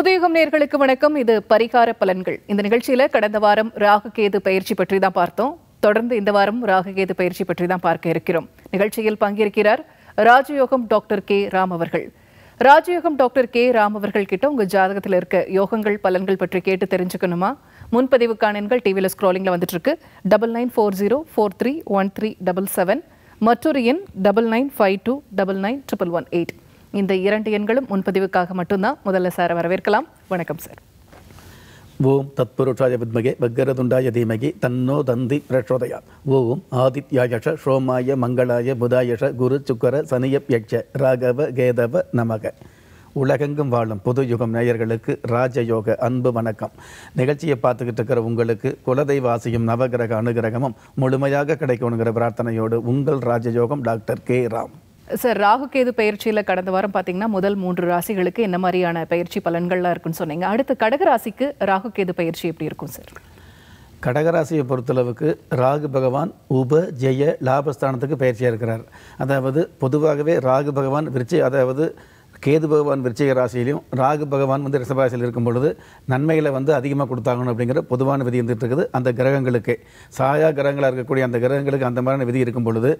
உதயகம் நேர்களுக்கு வணக்கம் இது பரிகார பலன்கள் இந்த நிகழ்ச்சியில கடந்த வாரம் ராகு கேது பயிற்சி பற்றி தான் பார்த்தோம் தொடர்ந்து இந்த வாரம் ராகு கேது பயிற்சி பற்றி தான் பார்க்க இருக்கிறோம் நிகழ்ச்சியில் பங்கேற்கிறார் ராஜயோகம் டாக்டர் கே ராம் அவர்கள் ராஜயோகம் டாக்டர் கே ராம் அவர்கள் கிட்ட உங்க ஜாதகத்தில் இருக்க யோகங்கள் பலன்கள் பற்றி கேட்டு தெரிஞ்சுக்கணுமா முன்பதிவுக்கான எண்கள் டிவியில் ஸ்க்ரோலிங்கில் வந்துட்டு இருக்கு double nine four zero four three one three double seven மற்றொரு எண் double nine five two double nine triple one eight இந்த இரண்டு எண்களும் முன்பதிவுக்காக மட்டும்தான் முதல்ல சார் வரவேற்கலாம் வணக்கம் சார் ஓம் தத்புருஷாய வித்மகே வக்கரதுண்டாய தீமகி தன்னோ தந்தி பிரச்சோதயா ஓம் ஆதித்யாயஷ ஷோமாய மங்களாய புதாயஷ குரு சுக்கர யக்ஷ ராகவ கேதவ நமக உலகெங்கும் வாழும் புது யுகம் நேயர்களுக்கு ராஜயோக அன்பு வணக்கம் நிகழ்ச்சியை பார்த்துக்கிட்டு இருக்கிற உங்களுக்கு குலதெய்வாசியும் நவகிரக அனுகிரகமும் முழுமையாக கிடைக்கணுங்கிற பிரார்த்தனையோடு உங்கள் Rajayogam doctor K Ram sir Rahu Ketu பயிற்சியில் கடந்த வாரம் பார்த்தீங்கன்னா முதல் மூன்று ராசிகளுக்கு என்ன மாதிரியான பயிற்சி பலன்கள்லாம் இருக்குன்னு சொன்னீங்க அடுத்து கடகராசிக்கு ராகு கேது பயிற்சி எப்படி இருக்கும் சார் கடகராசியை பொறுத்தளவுக்கு ராகு பகவான் உப ஜெய லாபஸ்தானத்துக்கு பயிற்சியாக இருக்கிறார் அதாவது பொதுவாகவே ராகு பகவான் விருச்சி அதாவது கேது பகவான் விருச்சிக ராசியிலையும் ராகு பகவான் வந்து ரிஷபராசியில் இருக்கும் பொழுது நன்மைகளை வந்து அதிகமாக கொடுத்தாங்கணும் அப்படிங்கிற பொதுவான விதி இருந்துகிட்டு இருக்குது அந்த கிரகங்களுக்கு சாயா கிரகங்களாக இருக்கக்கூடிய அந்த கிரகங்களுக்கு அந்த மாதிரியான விதி இருக்கும் பொழுது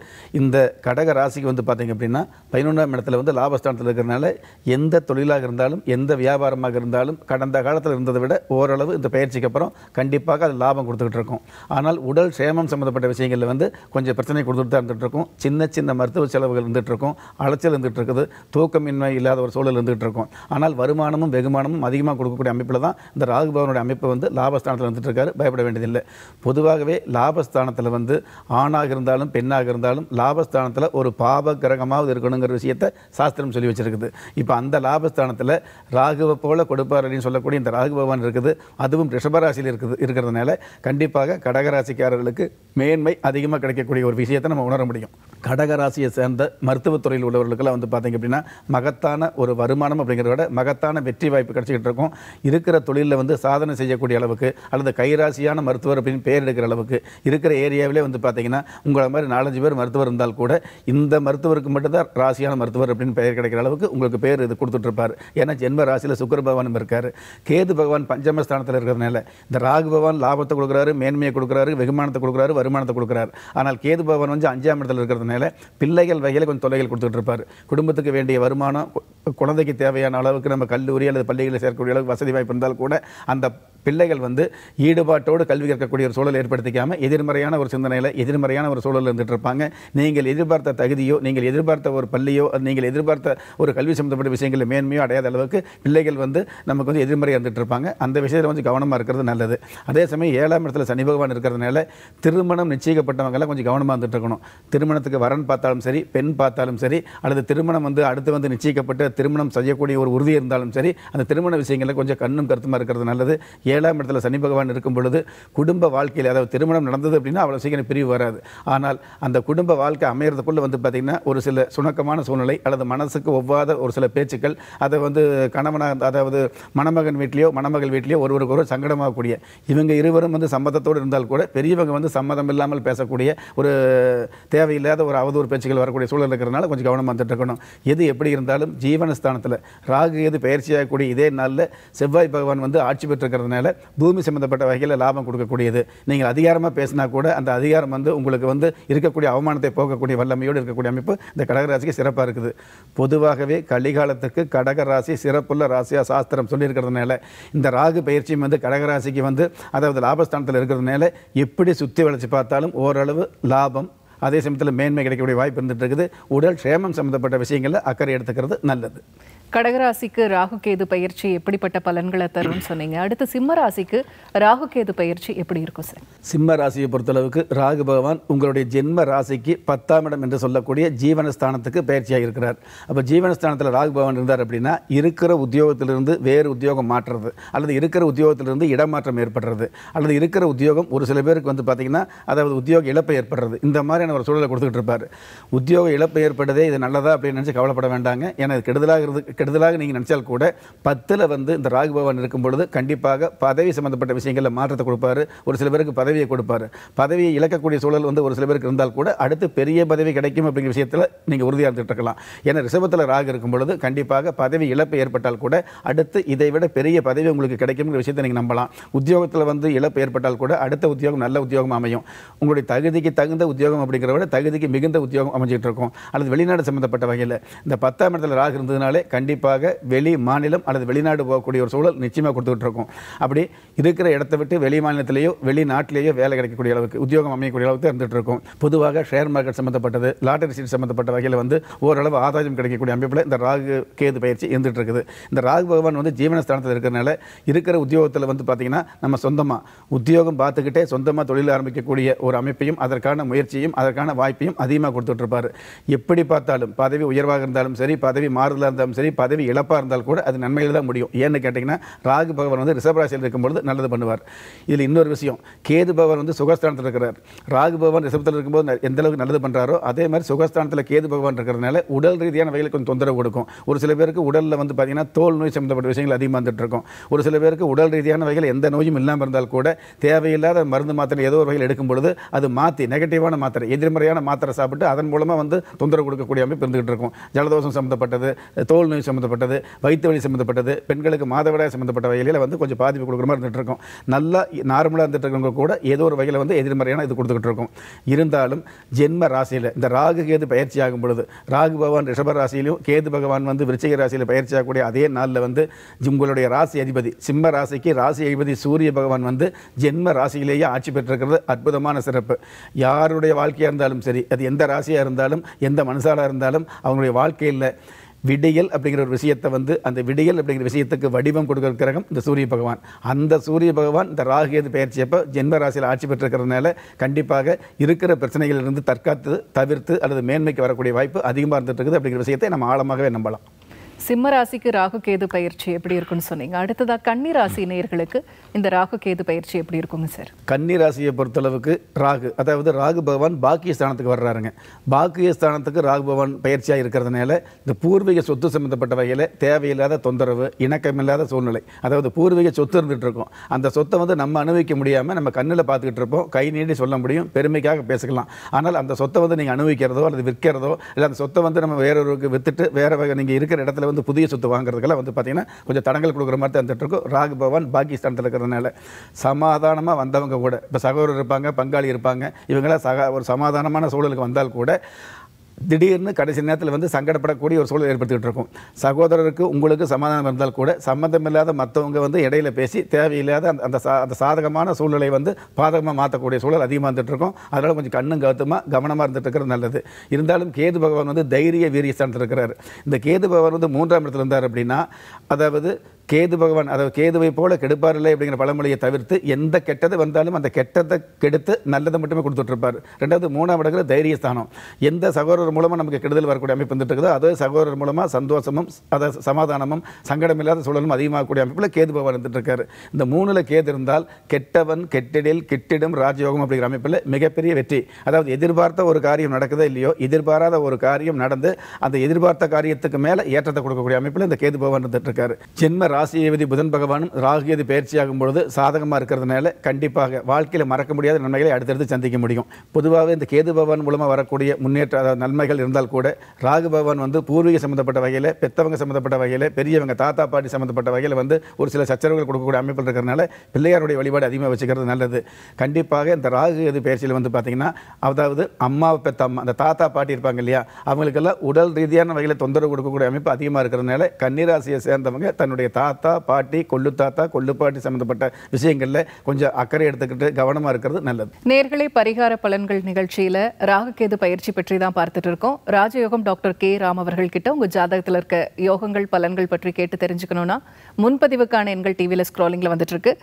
இந்த கடக ராசிக்கு வந்து பார்த்திங்க அப்படின்னா பதினொன்றாம் இடத்துல வந்து லாபஸ்தானத்தில் இருக்கிறனால எந்த தொழிலாக இருந்தாலும் எந்த வியாபாரமாக இருந்தாலும் கடந்த காலத்தில் இருந்ததை விட ஓரளவு இந்த பயிற்சிக்கு அப்புறம் கண்டிப்பாக அது லாபம் கொடுத்துக்கிட்டு இருக்கும் ஆனால் உடல் சேமம் சம்மந்தப்பட்ட விஷயங்களில் வந்து கொஞ்சம் பிரச்சனை கொடுத்துட்டு தான் இருந்துகிட்டு இருக்கும் சின்ன சின்ன மருத்துவ செலவுகள் இருந்துகிட்டு இருக்கும் அலைச்சல் இருந்துகிட்டு இருக்குது தூக்கமின்மை இல்லை இல்லாத ஒரு சூழல் இருந்துகிட்டு இருக்கும் ஆனால் வருமானமும் வெகுமானமும் அதிகமாக கொடுக்கக்கூடிய அமைப்பில் தான் இந்த ராகு அமைப்பு வந்து லாபஸ்தானத்தில் வந்துட்டு இருக்காரு பயப்பட வேண்டியதில்லை பொதுவாகவே லாபஸ்தானத்தில் வந்து ஆணாக இருந்தாலும் பெண்ணாக இருந்தாலும் லாபஸ்தானத்தில் ஒரு பாப கிரகமாவது இருக்கணுங்கிற விஷயத்தை சாஸ்திரம் சொல்லி வச்சிருக்குது இப்போ அந்த லாபஸ்தானத்தில் ராகுவை போல கொடுப்பார் அப்படின்னு சொல்லக்கூடிய இந்த ராகு பகவான் இருக்குது அதுவும் ரிஷபராசியில் இருக்குது இருக்கிறதுனால கண்டிப்பாக கடகராசிக்காரர்களுக்கு மேன்மை அதிகமாக கிடைக்கக்கூடிய ஒரு விஷயத்தை நம்ம உணர முடியும் கடகராசியை சேர்ந்த மருத்துவத்துறையில் உள்ளவர்களுக்கெல்லாம் வந்து பார்த்தீங்க அப்படின்னா மகத்தான மகத்தான ஒரு வருமானம் அப்படிங்கிறத விட மகத்தான வெற்றி வாய்ப்பு கிடச்சிக்கிட்டு இருக்கும் இருக்கிற தொழிலில் வந்து சாதனை செய்யக்கூடிய அளவுக்கு அல்லது கைராசியான மருத்துவர் அப்படின்னு பேர் எடுக்கிற அளவுக்கு இருக்கிற ஏரியாவிலே வந்து பார்த்தீங்கன்னா உங்களை மாதிரி நாலஞ்சு பேர் மருத்துவர் இருந்தால் கூட இந்த மருத்துவருக்கு மட்டும்தான் ராசியான மருத்துவர் அப்படின்னு பெயர் கிடைக்கிற அளவுக்கு உங்களுக்கு பேர் இது கொடுத்துட்ருப்பார் ஏன்னா ஜென்ம ராசியில் சுக்கர பகவானும் இருக்கார் கேது பகவான் பஞ்சமஸ்தானத்தில் இருக்கிறதுனால இந்த ராகு பகவான் லாபத்தை கொடுக்குறாரு மேன்மையை கொடுக்குறாரு வெகுமானத்தை கொடுக்குறாரு வருமானத்தை கொடுக்குறாரு ஆனால் கேது பகவான் வந்து அஞ்சாம் இடத்தில் இருக்கிறதுனால பிள்ளைகள் வகையில் கொஞ்சம் தொலைகள் கொடுத்துட்டு இருப்பார் குடும்பத்துக்கு வேண்டிய வருமானம் குழந்தைக்கு தேவையான அளவுக்கு நம்ம கல்லூரி அல்லது பள்ளிகளில் சேர்க்கக்கூடிய அளவுக்கு வசதி வாய்ப்பு இருந்தால் கூட அந்த பிள்ளைகள் வந்து ஈடுபாட்டோடு கல்வி கற்கக்கூடிய ஒரு சூழல் ஏற்படுத்திக்காமல் எதிர்மறையான ஒரு சிந்தனையில் எதிர்மறையான ஒரு சூழல் இருந்துட்டு இருப்பாங்க நீங்கள் எதிர்பார்த்த தகுதியோ நீங்கள் எதிர்பார்த்த ஒரு பள்ளியோ நீங்கள் எதிர்பார்த்த ஒரு கல்வி சம்மந்தப்பட்ட விஷயங்களில் மேன்மையோ அடையாத அளவுக்கு பிள்ளைகள் வந்து நமக்கு வந்து எதிர்மறை இருந்துட்டு இருப்பாங்க அந்த விஷயத்தில் கொஞ்சம் கவனமாக இருக்கிறது நல்லது அதே சமயம் ஏழாம் இடத்துல சனி பகவான் இருக்கிறதுனால திருமணம் நிச்சயிக்கப்பட்டவங்கெல்லாம் கொஞ்சம் கவனமாக இருந்துட்டு இருக்கணும் திருமணத்துக்கு வரன் பார்த்தாலும் சரி பெண் பார்த்தாலும் சரி அல்லது திருமணம் வந்து அடுத்து வந்து நிச்சயிக்கப்பட்ட திருமணம் செய்யக்கூடிய ஒரு உறுதி இருந்தாலும் சரி அந்த திருமண விஷயங்களில் கொஞ்சம் கண்ணும் கருத்துமாக இருக்கிறது நல்லது ஏழாம் இடத்துல சனி பகவான் இருக்கும் பொழுது குடும்ப வாழ்க்கையில் அதாவது திருமணம் நடந்தது அப்படின்னா அவ்வளோ சீக்கிரம் பிரிவு வராது ஆனால் அந்த குடும்ப வாழ்க்கை அமையறதுக்குள்ளே வந்து பார்த்திங்கன்னா ஒரு சில சுணக்கமான சூழ்நிலை அல்லது மனசுக்கு ஒவ்வாத ஒரு சில பேச்சுக்கள் அதை வந்து கணவனாக அதாவது மணமகன் வீட்லேயோ மணமகள் வீட்லேயோ ஒருவருக்கு ஒரு சங்கடமாகக்கூடிய இவங்க இருவரும் வந்து சம்மதத்தோடு இருந்தால் கூட பெரியவங்க வந்து சம்மதம் இல்லாமல் பேசக்கூடிய ஒரு தேவையில்லாத ஒரு அவதூறு பேச்சுகள் வரக்கூடிய சூழல் இருக்கிறதுனால கொஞ்சம் கவனமாக வந்துட்டு இருக்கணும் எது எப்படி இருந்தாலும் ஜீவனஸ்தானத்தில் ராகு எது பயிற்சியாகக்கூடிய இதே நாளில் செவ்வாய் பகவான் வந்து ஆட்சி பெற்றிருக்கிறதுனால இருக்கிறதுனால பூமி சம்மந்தப்பட்ட வகையில் லாபம் கொடுக்கக்கூடியது நீங்கள் அதிகாரமாக பேசினா கூட அந்த அதிகாரம் வந்து உங்களுக்கு வந்து இருக்கக்கூடிய அவமானத்தை போகக்கூடிய வல்லமையோடு இருக்கக்கூடிய அமைப்பு இந்த கடகராசிக்கு சிறப்பாக இருக்குது பொதுவாகவே கலிகாலத்துக்கு கடகராசி சிறப்புள்ள ராசியாக சாஸ்திரம் சொல்லியிருக்கிறதுனால இந்த ராகு பயிற்சியும் வந்து கடகராசிக்கு வந்து அதாவது லாபஸ்தானத்தில் இருக்கிறதுனால எப்படி சுற்றி வளைச்சி பார்த்தாலும் ஓரளவு லாபம் அதே சமயத்தில் மேன்மை கிடைக்கக்கூடிய வாய்ப்பு இருந்துகிட்டு இருக்குது உடல் க்ஷேமம் சம்மந்தப்பட்ட விஷயங்களில் அக்கறை எடுத்துக்கிறது நல்லது கடகராசிக்கு ராகு கேது பயிற்சி எப்படிப்பட்ட பலன்களை தரும்னு சொன்னீங்க அடுத்து சிம்ம ராசிக்கு ராகு கேது பயிற்சி எப்படி இருக்கும் சார் சிம்ம ராசியை பொறுத்தளவுக்கு ராகு பகவான் உங்களுடைய ஜென்ம ராசிக்கு பத்தாம் இடம் என்று சொல்லக்கூடிய ஜீவனஸ்தானத்துக்கு பயிற்சியாக இருக்கிறார் அப்போ ஜீவனஸ்தானத்தில் ராகு பகவான் இருந்தார் அப்படின்னா இருக்கிற உத்தியோகத்திலிருந்து வேறு உத்தியோகம் மாற்றுறது அல்லது இருக்கிற உத்தியோகத்திலிருந்து இடமாற்றம் ஏற்படுறது அல்லது இருக்கிற உத்தியோகம் ஒரு சில பேருக்கு வந்து பார்த்தீங்கன்னா அதாவது உத்தியோக இழப்பு ஏற்படுறது இந்த மாதிரியான ஒரு சூழலை கொடுத்துக்கிட்டு இருப்பார் உத்தியோக இழப்பு ஏற்பட்டதே இது நல்லதா அப்படின்னு நினச்சி கவலைப்பட வேண்டாங்க ஏன்னா இது கெடுதலாகிறது கெடுதலாக நீங்கள் நினச்சால் கூட பத்தில் வந்து இந்த ராகு பகவான் இருக்கும் பொழுது கண்டிப்பாக பதவி சம்மந்தப்பட்ட விஷயங்களில் மாற்றத்தை கொடுப்பாரு ஒரு சில பேருக்கு பதவியை கொடுப்பாரு பதவியை இழக்கக்கூடிய சூழல் வந்து ஒரு சில பேருக்கு இருந்தால் கூட அடுத்து பெரிய பதவி கிடைக்கும் அப்படிங்கிற விஷயத்தில் நீங்கள் உறுதியாக இருக்கலாம் ஏன்னா ரிசபத்தில் ராகு இருக்கும் பொழுது கண்டிப்பாக பதவி இழப்பு ஏற்பட்டால் கூட அடுத்து இதை விட பெரிய பதவி உங்களுக்கு கிடைக்கும்ங்கிற விஷயத்தை நீங்கள் நம்பலாம் உத்தியோகத்தில் வந்து இழப்பு ஏற்பட்டால் கூட அடுத்த உத்தியோகம் நல்ல உத்தியோகம் அமையும் உங்களுடைய தகுதிக்கு தகுந்த உத்தியோகம் அப்படிங்கிற விட தகுதிக்கு மிகுந்த உத்தியோகம் அமைஞ்சிட்டு இருக்கும் அல்லது வெளிநாடு சம்மந்தப்பட்ட வகையில் இந்த பத்தாம் இடத்துல ராகு இருந்ததுனாலே கண்டிப்பாக கண்டிப்பாக வெளி மாநிலம் அல்லது வெளிநாடு போகக்கூடிய ஒரு சூழல் நிச்சயமாக கொடுத்துக்கிட்டு இருக்கும் அப்படி இருக்கிற இடத்த விட்டு வெளி மாநிலத்திலேயோ வெளிநாட்டிலேயோ வேலை கிடைக்கக்கூடிய அளவுக்கு உத்தியோகம் அமையக்கூடிய அளவுக்கு இருந்துகிட்டு இருக்கும் பொதுவாக ஷேர் மார்க்கெட் சம்மந்தப்பட்டது லாட்டரி சீட் சம்மந்தப்பட்ட வகையில் வந்து ஓரளவு ஆதாயம் கிடைக்கக்கூடிய அமைப்பில் இந்த ராகு கேது பயிற்சி இருந்துகிட்டு இருக்குது இந்த ராகு பகவான் வந்து ஜீவனஸ்தானத்தில் இருக்கிறனால இருக்கிற உத்தியோகத்தில் வந்து பார்த்திங்கன்னா நம்ம சொந்தமாக உத்தியோகம் பார்த்துக்கிட்டே சொந்தமாக தொழில் ஆரம்பிக்கக்கூடிய ஒரு அமைப்பையும் அதற்கான முயற்சியும் அதற்கான வாய்ப்பையும் அதிகமாக இருப்பார் எப்படி பார்த்தாலும் பதவி உயர்வாக இருந்தாலும் சரி பதவி மாறுதலாக இருந்தாலும் சரி பதவி இழப்பாக இருந்தால் கூட அது நன்மையில் தான் முடியும் ஏன்னு கேட்டிங்கன்னா ராகு பகவான் வந்து ரிஷபராசியில் இருக்கும்பொழுது நல்லது பண்ணுவார் இதில் இன்னொரு விஷயம் கேது பகவான் வந்து சுகஸ்தானத்தில் இருக்கிறார் ராகு பகவான் ரிஷபத்தில் இருக்கும்போது எந்த அளவுக்கு நல்லது பண்ணுறாரோ அதே மாதிரி சுகஸ்தானத்தில் கேது பகவான் இருக்கிறதுனால உடல் ரீதியான வகையில் கொஞ்சம் தொந்தரவு கொடுக்கும் ஒரு சில பேருக்கு உடலில் வந்து பார்த்தீங்கன்னா தோல் நோய் சம்மந்தப்பட்ட விஷயங்கள் அதிகமாக வந்துட்டு இருக்கும் ஒரு சில பேருக்கு உடல் ரீதியான வகையில் எந்த நோயும் இல்லாமல் இருந்தால் கூட தேவையில்லாத மருந்து மாத்திரை ஏதோ ஒரு வகையில் எடுக்கும் பொழுது அது மாற்றி நெகட்டிவான மாத்திரை எதிர்மறையான மாத்திரை சாப்பிட்டு அதன் மூலமாக வந்து தொந்தரவு கொடுக்கக்கூடிய அமைப்பு இருந்துகிட்டு இருக்கும் ஜலதோஷம் சம்மந்தப்பட்டது தோல் நோய் சம்மந்தப்பட்டது வைத்த வழி சம்மந்தப்பட்டது பெண்களுக்கு மாதவிடாய் சம்மந்தப்பட்ட வகையில் வந்து கொஞ்சம் பாதிப்பு கொடுக்குற மாதிரி இருந்துகிட்டு இருக்கோம் நல்லா நார்மலாக இருந்துகிட்டு இருக்கவங்க கூட ஏதோ ஒரு வகையில் வந்து எதிர்மறையான இது கொடுத்துக்கிட்டு இருக்கோம் இருந்தாலும் ஜென்ம ராசியில் இந்த ராகு கேது பயிற்சி ஆகும் பொழுது ராகு பகவான் ரிஷப ராசியிலும் கேது பகவான் வந்து விருச்சிக ராசியில் பயிற்சி ஆகக்கூடிய அதே நாளில் வந்து உங்களுடைய ராசி அதிபதி சிம்ம ராசிக்கு ராசி அதிபதி சூரிய பகவான் வந்து ஜென்ம ராசியிலேயே ஆட்சி பெற்றிருக்கிறது அற்புதமான சிறப்பு யாருடைய வாழ்க்கையாக இருந்தாலும் சரி அது எந்த ராசியாக இருந்தாலும் எந்த மனசாலாக இருந்தாலும் அவங்களுடைய வாழ்க்கையில் விடியல் அப்படிங்கிற ஒரு விஷயத்தை வந்து அந்த விடியல் அப்படிங்கிற விஷயத்துக்கு வடிவம் கொடுக்குற கிரகம் இந்த சூரிய பகவான் அந்த சூரிய பகவான் இந்த ராகு எது பயிற்சியப்போ ஜென்ம ராசியில் ஆட்சி பெற்றிருக்கிறதுனால கண்டிப்பாக இருக்கிற பிரச்சனைகளிலிருந்து தற்காத்து தவிர்த்து அல்லது மேன்மைக்கு வரக்கூடிய வாய்ப்பு அதிகமாக இருந்துட்டு இருக்குது அப்படிங்கிற விஷயத்தை நம்ம ஆழமாகவே நம்பலாம் சிம்ம ராசிக்கு ராகு கேது பயிற்சி எப்படி இருக்கும்னு சொன்னீங்க அடுத்ததாக கன்னி ராசி நேர்களுக்கு இந்த ராகு கேது பயிற்சி எப்படி இருக்குங்க சார் கன்னி ராசியை பொறுத்தளவுக்கு ராகு அதாவது ராகு பகவான் பாக்கிய ஸ்தானத்துக்கு வர்றாருங்க பாக்கிய ஸ்தானத்துக்கு ராகு பகவான் பயிற்சியாக இருக்கிறதுனால இந்த பூர்வீக சொத்து சம்மந்தப்பட்ட வகையில் தேவையில்லாத தொந்தரவு இணக்கமில்லாத சூழ்நிலை அதாவது பூர்வீக சொத்து இருந்துகிட்டு இருக்கும் அந்த சொத்தை வந்து நம்ம அனுபவிக்க முடியாமல் நம்ம கண்ணில் பார்த்துக்கிட்டு இருப்போம் கை நீடி சொல்ல முடியும் பெருமைக்காக பேசிக்கலாம் ஆனால் அந்த சொத்தை வந்து நீங்கள் அனுபவிக்கிறதோ அல்லது விற்கிறதோ இல்லை அந்த சொத்தை வந்து நம்ம வேறொருக்கு வேற வேறு நீங்கள் இருக்கிற இடத்துல வந்து புதிய சொத்து வாங்குறதுக்கெல்லாம் வந்து பார்த்திங்கன்னா கொஞ்சம் தடங்கள் கொடுக்குற மாதிரி தான் இருக்கும் ராகு பவான் பாகிஸ்தானத்தில் இருக்கிறதுனால சமாதானமாக வந்தவங்க கூட இப்போ சகோதரர் இருப்பாங்க பங்காளி இருப்பாங்க இவங்களாம் சக ஒரு சமாதானமான சூழலுக்கு வந்தால் கூட திடீர்னு கடைசி நேரத்தில் வந்து சங்கடப்படக்கூடிய ஒரு சூழல் ஏற்படுத்திக்கிட்டு இருக்கும் சகோதரருக்கு உங்களுக்கு சமாதானம் இருந்தால் கூட சம்மந்தம் இல்லாத மற்றவங்க வந்து இடையில பேசி தேவையில்லாத அந்த அந்த சா அந்த சாதகமான சூழ்நிலை வந்து பாதகமாக மாற்றக்கூடிய சூழல் அதிகமாக இருந்துகிட்டு இருக்கும் அதனால் கொஞ்சம் கண்ணும் கவத்தமாக கவனமாக இருந்துகிட்டு இருக்கிறது நல்லது இருந்தாலும் கேது பகவான் வந்து தைரிய வீரிய ஸ்தானத்தில் இருக்கிறார் இந்த கேது பகவான் வந்து மூன்றாம் இடத்துல இருந்தார் அப்படின்னா அதாவது கேது பகவான் அதாவது கேதுவை போல இல்லை அப்படிங்கிற பழமொழியை தவிர்த்து எந்த கெட்டது வந்தாலும் அந்த கெட்டதை கெடுத்து நல்லதை மட்டுமே கொடுத்துட்ருப்பார் ரெண்டாவது மூணாம் இடத்துல தைரியஸ்தானம் எந்த சகோதரர் மூலமாக நமக்கு கெடுதல் வரக்கூடிய அமைப்பு வந்துட்டுருக்குதோ அதே சகோதரர் மூலமாக சந்தோஷமும் அதை சமாதானமும் சங்கடம் இல்லாத சூழலும் அதிகமாக கூடிய அமைப்பில் கேது பகவான் இருந்துட்டுருக்காரு இந்த மூணில் கேது இருந்தால் கெட்டவன் கெட்டிடில் கெட்டிடும் ராஜயோகம் அப்படிங்கிற அமைப்பில் மிகப்பெரிய வெற்றி அதாவது எதிர்பார்த்த ஒரு காரியம் நடக்குதோ இல்லையோ எதிர்பாராத ஒரு காரியம் நடந்து அந்த எதிர்பார்த்த காரியத்துக்கு மேலே ஏற்றத்தை கொடுக்கக்கூடிய அமைப்பில் இந்த கேது பகவான் இருந்துட்டுருக்காரு ஜென்ம ராசியவதி புதன் பகவானும் ராகுகேது பயிற்சியாகும் பொழுது சாதகமாக இருக்கிறதுனால கண்டிப்பாக வாழ்க்கையில் மறக்க முடியாத நன்மைகளை அடுத்தடுத்து சந்திக்க முடியும் பொதுவாகவே இந்த கேது பகவான் மூலமாக வரக்கூடிய முன்னேற்ற நன்மைகள் இருந்தால் கூட ராகு பகவான் வந்து பூர்வீக சம்மந்தப்பட்ட வகையில் பெத்தவங்க சம்மந்தப்பட்ட வகையில் பெரியவங்க தாத்தா பாட்டி சம்மந்தப்பட்ட வகையில் வந்து ஒரு சில சச்சரவுகள் கொடுக்கக்கூடிய அமைப்பில் இருக்கிறதுனால பிள்ளையாருடைய வழிபாடு அதிகமாக வச்சுக்கிறது நல்லது கண்டிப்பாக இந்த ராகு எது பயிற்சியில் வந்து பார்த்திங்கன்னா அதாவது அம்மா பெத்தம்மா அந்த தாத்தா பாட்டி இருப்பாங்க இல்லையா அவங்களுக்கெல்லாம் உடல் ரீதியான வகையில் தொந்தரவு கொடுக்கக்கூடிய அமைப்பு அதிகமாக இருக்கிறதுனால கன்னிராசியை சேர்ந்தவங்க தன்னுடைய தாத்தா பாட்டி கொள்ளு தாத்தா கொள்ளு பாட்டி சம்மந்தப்பட்ட விஷயங்களில் கொஞ்சம் அக்கறை எடுத்துக்கிட்டு கவனமாக இருக்கிறது நல்லது நேர்களை பரிகார பலன்கள் நிகழ்ச்சியில் ராகுகேது பயிற்சி பற்றி தான் பார்த்துட்டு இருக்கோம் ராஜயோகம் டாக்டர் கே ராம் அவர்கள் கிட்ட உங்கள் ஜாதகத்தில் இருக்க யோகங்கள் பலன்கள் பற்றி கேட்டு தெரிஞ்சுக்கணும்னா முன்பதிவுக்கான எண்கள் டிவியில் ஸ்க்ராலிங்கில் வந்துட்டு இருக்கு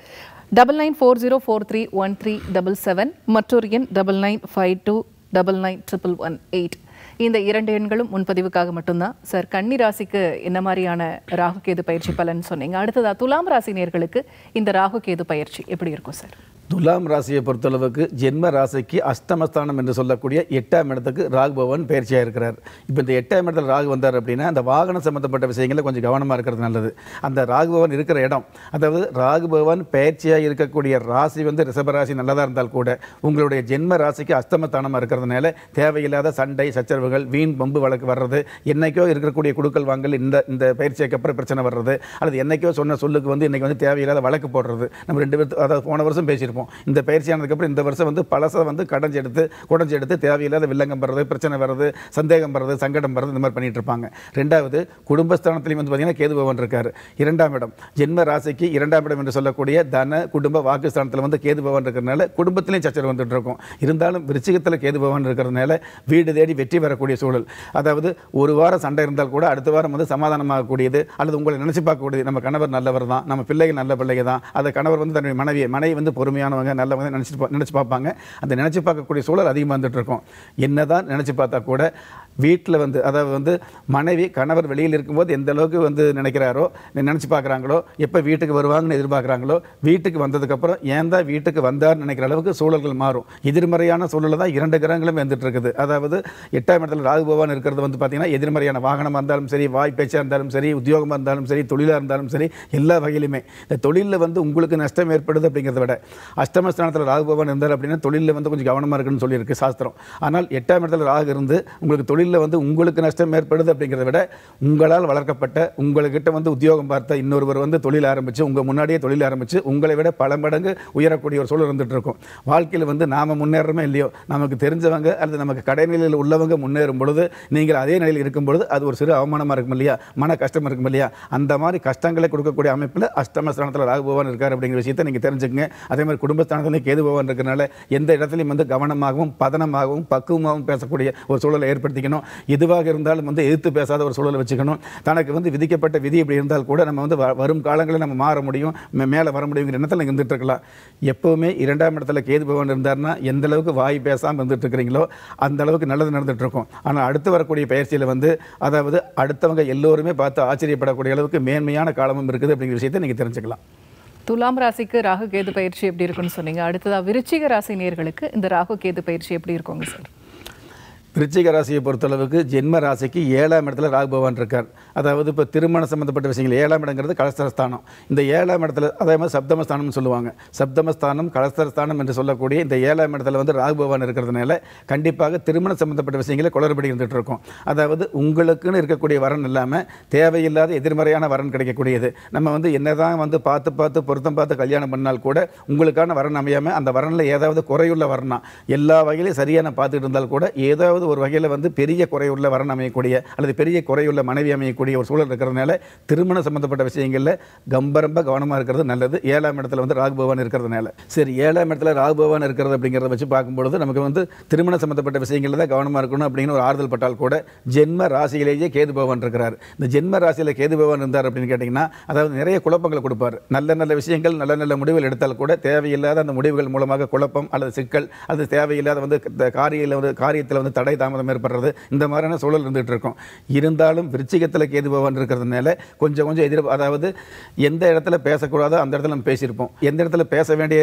double nine four zero four three one three double seven மற்றொரு எண் double nine five two double nine triple one eight இந்த இரண்டு எண்களும் முன்பதிவுக்காக மட்டும்தான் சார் கன்னி ராசிக்கு என்ன மாதிரியான ராகு கேது பயிற்சி பலன் சொன்னீங்க அடுத்ததா துலாம் ராசி நேர்களுக்கு இந்த ராகு கேது பயிற்சி எப்படி இருக்கும் சார் துலாம் ராசியை பொறுத்தளவுக்கு ஜென்ம ராசிக்கு அஷ்டமஸ்தானம் என்று சொல்லக்கூடிய எட்டாம் இடத்துக்கு ராகு பவன் பயிற்சியாக இருக்கிறார் இப்போ இந்த எட்டாம் இடத்துல ராகு வந்தார் அப்படின்னா அந்த வாகனம் சம்மந்தப்பட்ட விஷயங்களில் கொஞ்சம் கவனமாக இருக்கிறது நல்லது அந்த ராகு பவன் இருக்கிற இடம் அதாவது ராகு பகவான் பயிற்சியாக இருக்கக்கூடிய ராசி வந்து ரிஷபராசி நல்லதாக இருந்தால் கூட உங்களுடைய ஜென்ம ராசிக்கு அஷ்டமஸ்தானமாக இருக்கிறதுனால தேவையில்லாத சண்டை சச்சரவுகள் வீண் பம்பு வழக்கு வர்றது என்றைக்கோ இருக்கக்கூடிய குடுக்கல் வாங்கல் இந்த இந்த பயிற்சிக்கு அப்புறம் பிரச்சனை வர்றது அல்லது என்றைக்கோ சொன்ன சொல்லுக்கு வந்து இன்றைக்கி வந்து தேவையில்லாத வழக்கு போடுறது நம்ம ரெண்டு பேர் அதாவது போன வருஷம் பேசியிருப்போம் இருப்போம் இந்த பயிற்சி ஆனதுக்கப்புறம் இந்த வருஷம் வந்து பழசை வந்து கடஞ்சி எடுத்து குடஞ்சி எடுத்து தேவையில்லாத வில்லங்கம் வர்றது பிரச்சனை வர்றது சந்தேகம் வர்றது சங்கடம் வர்றது இந்த மாதிரி பண்ணிட்டு இருப்பாங்க ரெண்டாவது குடும்பஸ்தானத்துலையும் வந்து பார்த்திங்கன்னா கேது பவன் இருக்கார் இரண்டாம் இடம் ஜென்ம ராசிக்கு இரண்டாம் இடம் என்று சொல்லக்கூடிய தன குடும்ப வாக்குஸ்தானத்தில் வந்து கேது பவன் இருக்கிறதுனால குடும்பத்திலையும் சச்சர் வந்துட்டு இருக்கும் இருந்தாலும் விருச்சிகத்தில் கேது பவன் இருக்கிறதுனால வீடு தேடி வெற்றி பெறக்கூடிய சூழல் அதாவது ஒரு வாரம் சண்டை இருந்தால் கூட அடுத்த வாரம் வந்து சமாதானமாகக்கூடியது அல்லது உங்களை நினச்சி பார்க்கக்கூடியது நம்ம கணவர் நல்லவர் தான் நம்ம பிள்ளைகள் நல்ல பிள்ளைங்க தான் அந்த கணவர் வந்து தன்னுடைய மனைவியை மனைவி வந்து பொறுமையாக சரியானவங்க நல்லவங்க நினச்சி நினச்சி பார்ப்பாங்க அந்த நினச்சி பார்க்கக்கூடிய சூழல் அதிகமாக வந்துட்டு இருக்கும் என்ன தான் நினச்சி பார்த்தா கூட வீட்டில் வந்து அதாவது வந்து மனைவி கணவர் வெளியில் இருக்கும்போது எந்த அளவுக்கு வந்து நினைக்கிறாரோ நினச்சி பார்க்குறாங்களோ எப்போ வீட்டுக்கு வருவாங்கன்னு எதிர்பார்க்குறாங்களோ வீட்டுக்கு வந்ததுக்கப்புறம் ஏன் தான் வீட்டுக்கு வந்தார்னு நினைக்கிற அளவுக்கு சூழல்கள் மாறும் எதிர்மறையான சூழலில் தான் இரண்டு கிரகங்களும் வந்துட்டுருக்குது அதாவது எட்டாம் இடத்துல ராகு இருக்கிறது வந்து பார்த்திங்கன்னா எதிர்மறையான வாகனமாக இருந்தாலும் சரி வாய் பேச்சாக இருந்தாலும் சரி உத்தியோகமாக இருந்தாலும் சரி தொழிலாக இருந்தாலும் சரி எல்லா வகையிலுமே இந்த தொழிலில் வந்து உங்களுக்கு நஷ்டம் ஏற்படுது அப்படிங்கிறத விட அஷ்டமஸ்தானத்தில் ராகு பகவான் இருந்தார் அப்படின்னா தொழிலில் வந்து கொஞ்சம் கவனமாக இருக்குன்னு சொல்லியிருக்கு சாஸ்திரம் ஆனால் எட்டாம் இடத்துல ராகு இருந்து உங்களுக்கு தொழில் தொழிலில் வந்து உங்களுக்கு நஷ்டம் ஏற்படுது அப்படிங்கிறத விட உங்களால் வளர்க்கப்பட்ட உங்கள்கிட்ட வந்து உத்தியோகம் பார்த்த இன்னொருவர் வந்து தொழில் ஆரம்பித்து உங்கள் முன்னாடியே தொழில் ஆரம்பித்து உங்களை விட பல மடங்கு உயரக்கூடிய ஒரு சூழல் வந்துட்டு இருக்கும் வாழ்க்கையில் வந்து நாம் முன்னேறமே இல்லையோ நமக்கு தெரிஞ்சவங்க அல்லது நமக்கு கடைநிலையில் உள்ளவங்க முன்னேறும் பொழுது நீங்கள் அதே நிலையில் இருக்கும் பொழுது அது ஒரு சிறு அவமானமாக இருக்கும் இல்லையா மன கஷ்டம் இருக்கும் இல்லையா அந்த மாதிரி கஷ்டங்களை கொடுக்கக்கூடிய அமைப்பில் அஷ்டமஸ்தானத்தில் ராகுபவான் இருக்கார் அப்படிங்கிற விஷயத்தை நீங்கள் தெரிஞ்சுக்கங்க அதே மாதிரி குடும்பஸ்தானத்தில் கேது பகவான் இருக்கிறனால எந்த இடத்துலையும் வந்து கவனமாகவும் பதனமாகவும் பக்குவமாகவும் பேசக்கூடிய ஒரு சூழலை ஏற்படுத்திக்கணும் வச்சுக்கணும் எதுவாக இருந்தாலும் வந்து எதிர்த்து பேசாத ஒரு சூழலை வச்சுக்கணும் தனக்கு வந்து விதிக்கப்பட்ட விதி இப்படி இருந்தால் கூட நம்ம வந்து வரும் காலங்களில் நம்ம மாற முடியும் மேலே வர முடியுங்கிற எண்ணத்தில் இருந்துட்டு இருக்கலாம் எப்போவுமே இரண்டாம் இடத்துல கேது பகவான் இருந்தார்னா எந்த அளவுக்கு வாய் பேசாமல் இருந்துட்டு இருக்கிறீங்களோ அந்த அளவுக்கு நல்லது நடந்துட்டு இருக்கும் ஆனால் அடுத்து வரக்கூடிய பயிற்சியில் வந்து அதாவது அடுத்தவங்க எல்லோருமே பார்த்து ஆச்சரியப்படக்கூடிய அளவுக்கு மேன்மையான காலமும் இருக்குது அப்படிங்கிற விஷயத்தை நீங்கள் தெரிஞ்சுக்கலாம் துலாம் ராசிக்கு ராகு கேது பயிற்சி எப்படி இருக்குன்னு சொன்னீங்க அடுத்ததா விருச்சிக ராசி நேர்களுக்கு இந்த ராகு கேது பயிற்சி எப்படி இருக்குங்க சார் ரிச்சிக ராசியை பொறுத்தளவுக்கு ஜென்ம ராசிக்கு ஏழாம் இடத்துல ராகு பகவான் இருக்கார் அதாவது இப்போ திருமணம் சம்மந்தப்பட்ட விஷயங்கள் ஏழாம் இடங்கிறது கலஸ்தரஸ்தானம் இந்த ஏழாம் இடத்துல அதே மாதிரி சப்தமஸ்தானம்னு சொல்லுவாங்க சப்தமஸ்தானம் கலஸ்தரஸ்தானம் என்று சொல்லக்கூடிய இந்த ஏழாம் இடத்துல வந்து ராகு பகவான் இருக்கிறதுனால கண்டிப்பாக திருமணம் சம்மந்தப்பட்ட விஷயங்களை குளறுபடி இருந்துகிட்டு இருக்கும் அதாவது உங்களுக்குன்னு இருக்கக்கூடிய வரன் இல்லாமல் தேவையில்லாத எதிர்மறையான வரன் கிடைக்கக்கூடியது நம்ம வந்து என்னதான் வந்து பார்த்து பார்த்து பொருத்தம் பார்த்து கல்யாணம் பண்ணால் கூட உங்களுக்கான வரன் அமையாமல் அந்த வரனில் ஏதாவது குறையுள்ள வரனா எல்லா வகையிலையும் சரியான பார்த்துட்டு இருந்தால் கூட ஏதாவது ஒரு வகையில் வந்து பெரிய குறையுள்ள வரன் அமையக்கூடிய அல்லது பெரிய குறையுள்ள மனைவி அமையக்கூடிய ஒரு சூழல் இருக்கிறதுனால திருமணம் சம்மந்தப்பட்ட விஷயங்களில் கம்பரம்ப கவனமாக இருக்கிறது நல்லது ஏழாம் இடத்துல வந்து ராகு பகவான் இருக்கிறதுனால சரி ஏழாம் இடத்துல ராகு பகவான் இருக்கிறது அப்படிங்கிறத வச்சு பார்க்கும்பொழுது நமக்கு வந்து திருமணம் சம்மந்தப்பட்ட விஷயங்களில் தான் கவனமாக இருக்கணும் அப்படின்னு ஒரு ஆறுதல் பட்டால் கூட ஜென்ம ராசியிலேயே கேது பகவான் இருக்கிறார் இந்த ஜென்ம ராசியில் கேது பகவான் இருந்தார் அப்படின்னு கேட்டிங்கன்னா அதாவது நிறைய குழப்பங்களை கொடுப்பார் நல்ல நல்ல விஷயங்கள் நல்ல நல்ல முடிவுகள் எடுத்தால் கூட தேவையில்லாத அந்த முடிவுகள் மூலமாக குழப்பம் அல்லது சிக்கல் அது தேவையில்லாத வந்து காரியில் வந்து காரியத்தில் வந்து தடை தாமதம் ஏற்படுறது இந்த மாதிரியான சூழல் இருந்துகிட்டு இருக்கும் இருந்தாலும் விருச்சிகத்தில் கேது பவன் இருக்கிறதுனால கொஞ்சம் கொஞ்சம் எதிர் அதாவது எந்த இடத்துல பேசக்கூடாதோ அந்த இடத்துல நம்ம பேசியிருப்போம் எந்த இடத்துல பேச வேண்டிய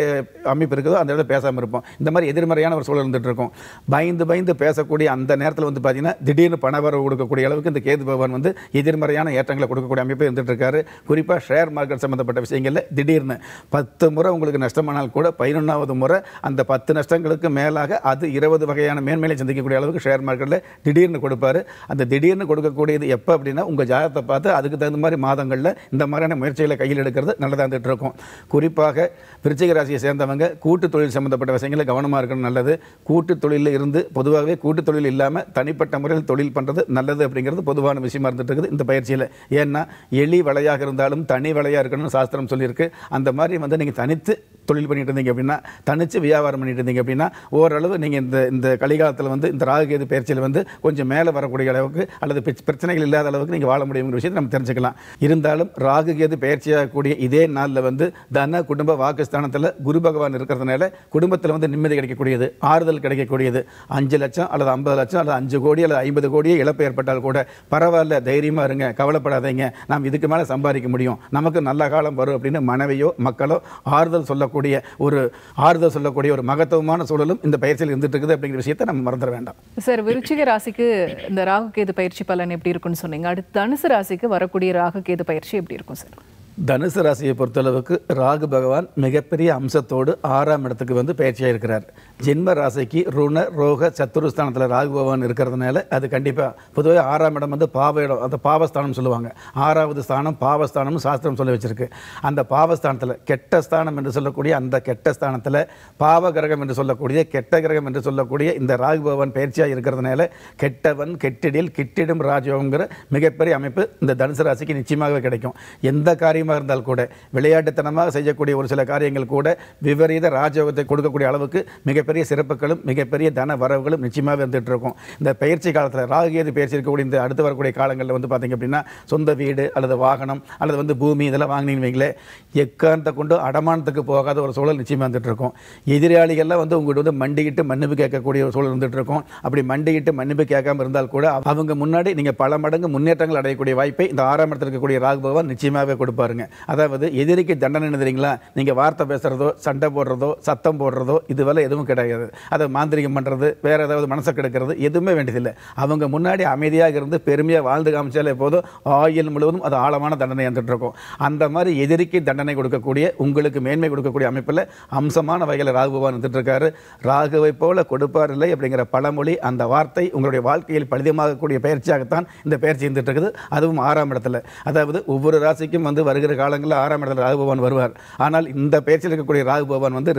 அமைப்பு இருக்குதோ அந்த இடத்துல பேசாமல் இருப்போம் இந்த மாதிரி எதிர்மறையான ஒரு சூழல் இருந்துகிட்டு இருக்கும் பயந்து பயந்து பேசக்கூடிய அந்த நேரத்தில் வந்து பார்த்திங்கன்னா திடீர்னு பணவரவு கொடுக்கக்கூடிய அளவுக்கு இந்த கேது பகவான் வந்து எதிர்மறையான ஏற்றங்களை கொடுக்கக்கூடிய அமைப்பு இருந்துகிட்டு இருக்காரு குறிப்பாக ஷேர் மார்க்கெட் சம்மந்தப்பட்ட விஷயங்களில் திடீர்னு பத்து முறை உங்களுக்கு நஷ்டமானால் கூட பதினொன்றாவது முறை அந்த பத்து நஷ்டங்களுக்கு மேலாக அது இருபது வகையான மேன்மையை சந்திக்கக்கூடிய அளவுக்கு ஷேர் மார்க்கெட்டில் திடீர்னு கொடுப்பாரு அந்த திடீர்னு கொடுக்கக்கூடியது எப்போ அப்படின்னா உங்கள் ஜாதகத்தை பார்த்து அதுக்கு தகுந்த மாதிரி மாதங்களில் இந்த மாதிரியான முயற்சிகளை கையில் எடுக்கிறது நல்லதாக இருக்கும் குறிப்பாக விருச்சிக ராசியை சேர்ந்தவங்க கூட்டு தொழில் சம்மந்தப்பட்ட விஷயங்களில் கவனமாக இருக்கணும் நல்லது கூட்டு தொழிலில் இருந்து பொதுவாகவே கூட்டு தொழில் இல்லாமல் தனிப்பட்ட முறையில் தொழில் பண்ணுறது நல்லது அப்படிங்கிறது பொதுவான விஷயமா இருந்துட்டு இருக்குது இந்த பயிற்சியில் ஏன்னா எளி வலையாக இருந்தாலும் தனி வலையாக இருக்கணும்னு சாஸ்திரம் சொல்லியிருக்கு அந்த மாதிரி வந்து நீங்கள் தனித்து தொழில் பண்ணிட்டு இருந்தீங்க அப்படின்னா தனித்து வியாபாரம் பண்ணிட்டு இருந்தீங்க அப்படின்னா ஓரளவு நீங்கள் இந்த இந்த கலிகாலத்தில் வந்து இந்த ராக ராகுகேது பயிற்சியில் வந்து கொஞ்சம் மேலே வரக்கூடிய அளவுக்கு அல்லது பிரச்சனைகள் இல்லாத அளவுக்கு நீங்கள் வாழ முடியுங்கிற விஷயத்தை நம்ம தெரிஞ்சுக்கலாம் இருந்தாலும் ராகு ராகுகேது பயிற்சியாகக்கூடிய இதே நாளில் வந்து தன குடும்ப வாக்குஸ்தானத்தில் குரு பகவான் இருக்கிறதுனால குடும்பத்தில் வந்து நிம்மதி கிடைக்கக்கூடியது ஆறுதல் கிடைக்கக்கூடியது அஞ்சு லட்சம் அல்லது ஐம்பது லட்சம் அல்லது அஞ்சு கோடி அல்லது ஐம்பது கோடியே இழப்பு ஏற்பட்டால் கூட பரவாயில்ல தைரியமாக இருங்க கவலைப்படாதீங்க நாம் இதுக்கு மேலே சம்பாதிக்க முடியும் நமக்கு நல்ல காலம் வரும் அப்படின்னு மனைவியோ மக்களோ ஆறுதல் சொல்லக்கூடிய ஒரு ஆறுதல் சொல்லக்கூடிய ஒரு மகத்துவமான சூழலும் இந்த பயிற்சியில் இருந்துட்டு இருக்குது அப்படிங்கிற விஷயத்தை நம்ம மறந்துட வேண்டாம் சார் விருச்சிக ராசிக்கு இந்த ராகு கேது பயிற்சி பலன் எப்படி இருக்குன்னு சொன்னீங்க அடுத்து தனுசு ராசிக்கு வரக்கூடிய ராகு கேது பயிற்சி எப்படி இருக்கும் சார் தனுசு ராசியை பொறுத்தளவுக்கு ராகு பகவான் மிகப்பெரிய அம்சத்தோடு ஆறாம் இடத்துக்கு வந்து பயிற்சியாக இருக்கிறார் ஜென்ம ராசிக்கு ருண ரோக சத்துருஸ்தானத்தில் ராகு பகவான் இருக்கிறதுனால அது கண்டிப்பாக பொதுவாக ஆறாம் இடம் வந்து பாவ இடம் அந்த பாவஸ்தானம் சொல்லுவாங்க ஆறாவது ஸ்தானம் பாவஸ்தானம்னு சாஸ்திரம் சொல்லி வச்சிருக்கு அந்த பாவஸ்தானத்தில் கெட்ட ஸ்தானம் என்று சொல்லக்கூடிய அந்த கெட்ட ஸ்தானத்தில் பாவ கிரகம் என்று சொல்லக்கூடிய கெட்ட கிரகம் என்று சொல்லக்கூடிய இந்த ராகு பகவான் பயிற்சியாக இருக்கிறதுனால கெட்டவன் கெட்டிடில் கிட்டிடும் ராஜயோகங்கிற மிகப்பெரிய அமைப்பு இந்த தனுசு ராசிக்கு நிச்சயமாகவே கிடைக்கும் எந்த காரியம் காரியமாக இருந்தால் கூட விளையாட்டுத்தனமாக செய்யக்கூடிய ஒரு சில காரியங்கள் கூட விபரீத ராஜயோகத்தை கொடுக்கக்கூடிய அளவுக்கு மிகப்பெரிய சிறப்புகளும் மிகப்பெரிய தன வரவுகளும் நிச்சயமாக இருந்துகிட்டு இருக்கும் இந்த பயிற்சி காலத்தில் ராகுகேது பயிற்சி இருக்கக்கூடிய இந்த அடுத்து வரக்கூடிய காலங்களில் வந்து பார்த்திங்க அப்படின்னா சொந்த வீடு அல்லது வாகனம் அல்லது வந்து பூமி இதெல்லாம் வாங்கினீங்களே வைங்களேன் எக்காரணத்தை கொண்டு அடமானத்துக்கு போகாத ஒரு சூழல் நிச்சயமாக இருந்துகிட்டு இருக்கும் எதிராளிகள்லாம் வந்து உங்கள்கிட்ட வந்து மண்டிக்கிட்டு மன்னிப்பு கேட்கக்கூடிய ஒரு சூழல் இருந்துகிட்டு இருக்கும் அப்படி மண்டிக்கிட்டு மன்னிப்பு கேட்காம இருந்தால் கூட அவங்க முன்னாடி நீங்கள் பல மடங்கு முன்னேற்றங்கள் அடையக்கூடிய வாய்ப்பை இந்த ஆறாம் இடத்தில் இருக்கக்கூடிய ராகு பகவான் நிச்சயமாகவே கொடுப்பார் பாருங்க அதாவது எதிரிக்கு தண்டனை தெரியுங்களா நீங்க வார்த்தை பேசுறதோ சண்டை போடுறதோ சத்தம் போடுறதோ இதுவெல்லாம் எதுவும் கிடையாது அதை மாந்திரிகம் பண்றது வேற ஏதாவது மனசை கெடுக்கிறது எதுவுமே வேண்டியதில்லை அவங்க முன்னாடி அமைதியாக இருந்து பெருமையாக வாழ்ந்து காமிச்சாலே போதும் ஆயுள் முழுவதும் அது ஆழமான தண்டனை இருக்கும் அந்த மாதிரி எதிரிக்கு தண்டனை கொடுக்கக்கூடிய உங்களுக்கு மேன்மை கொடுக்கக்கூடிய அமைப்பில் அம்சமான வகையில் ராகுபவான் இருக்காரு ராகுவை போல கொடுப்பார் இல்லை அப்படிங்கிற பழமொழி அந்த வார்த்தை உங்களுடைய வாழ்க்கையில் பலிதமாகக்கூடிய பயிற்சியாகத்தான் இந்த பயிற்சி இருந்துட்டு இருக்குது அதுவும் ஆறாம் இடத்துல அதாவது ஒவ்வொரு ராசிக்கும் வந்து வருகிற வருகிற காலங்களில் ஆறாம் இடத்தில் ராகு பகவான் வருவார் ஆனால் இந்த பேச்சில் இருக்கக்கூடிய ராகு பகவான் வந்து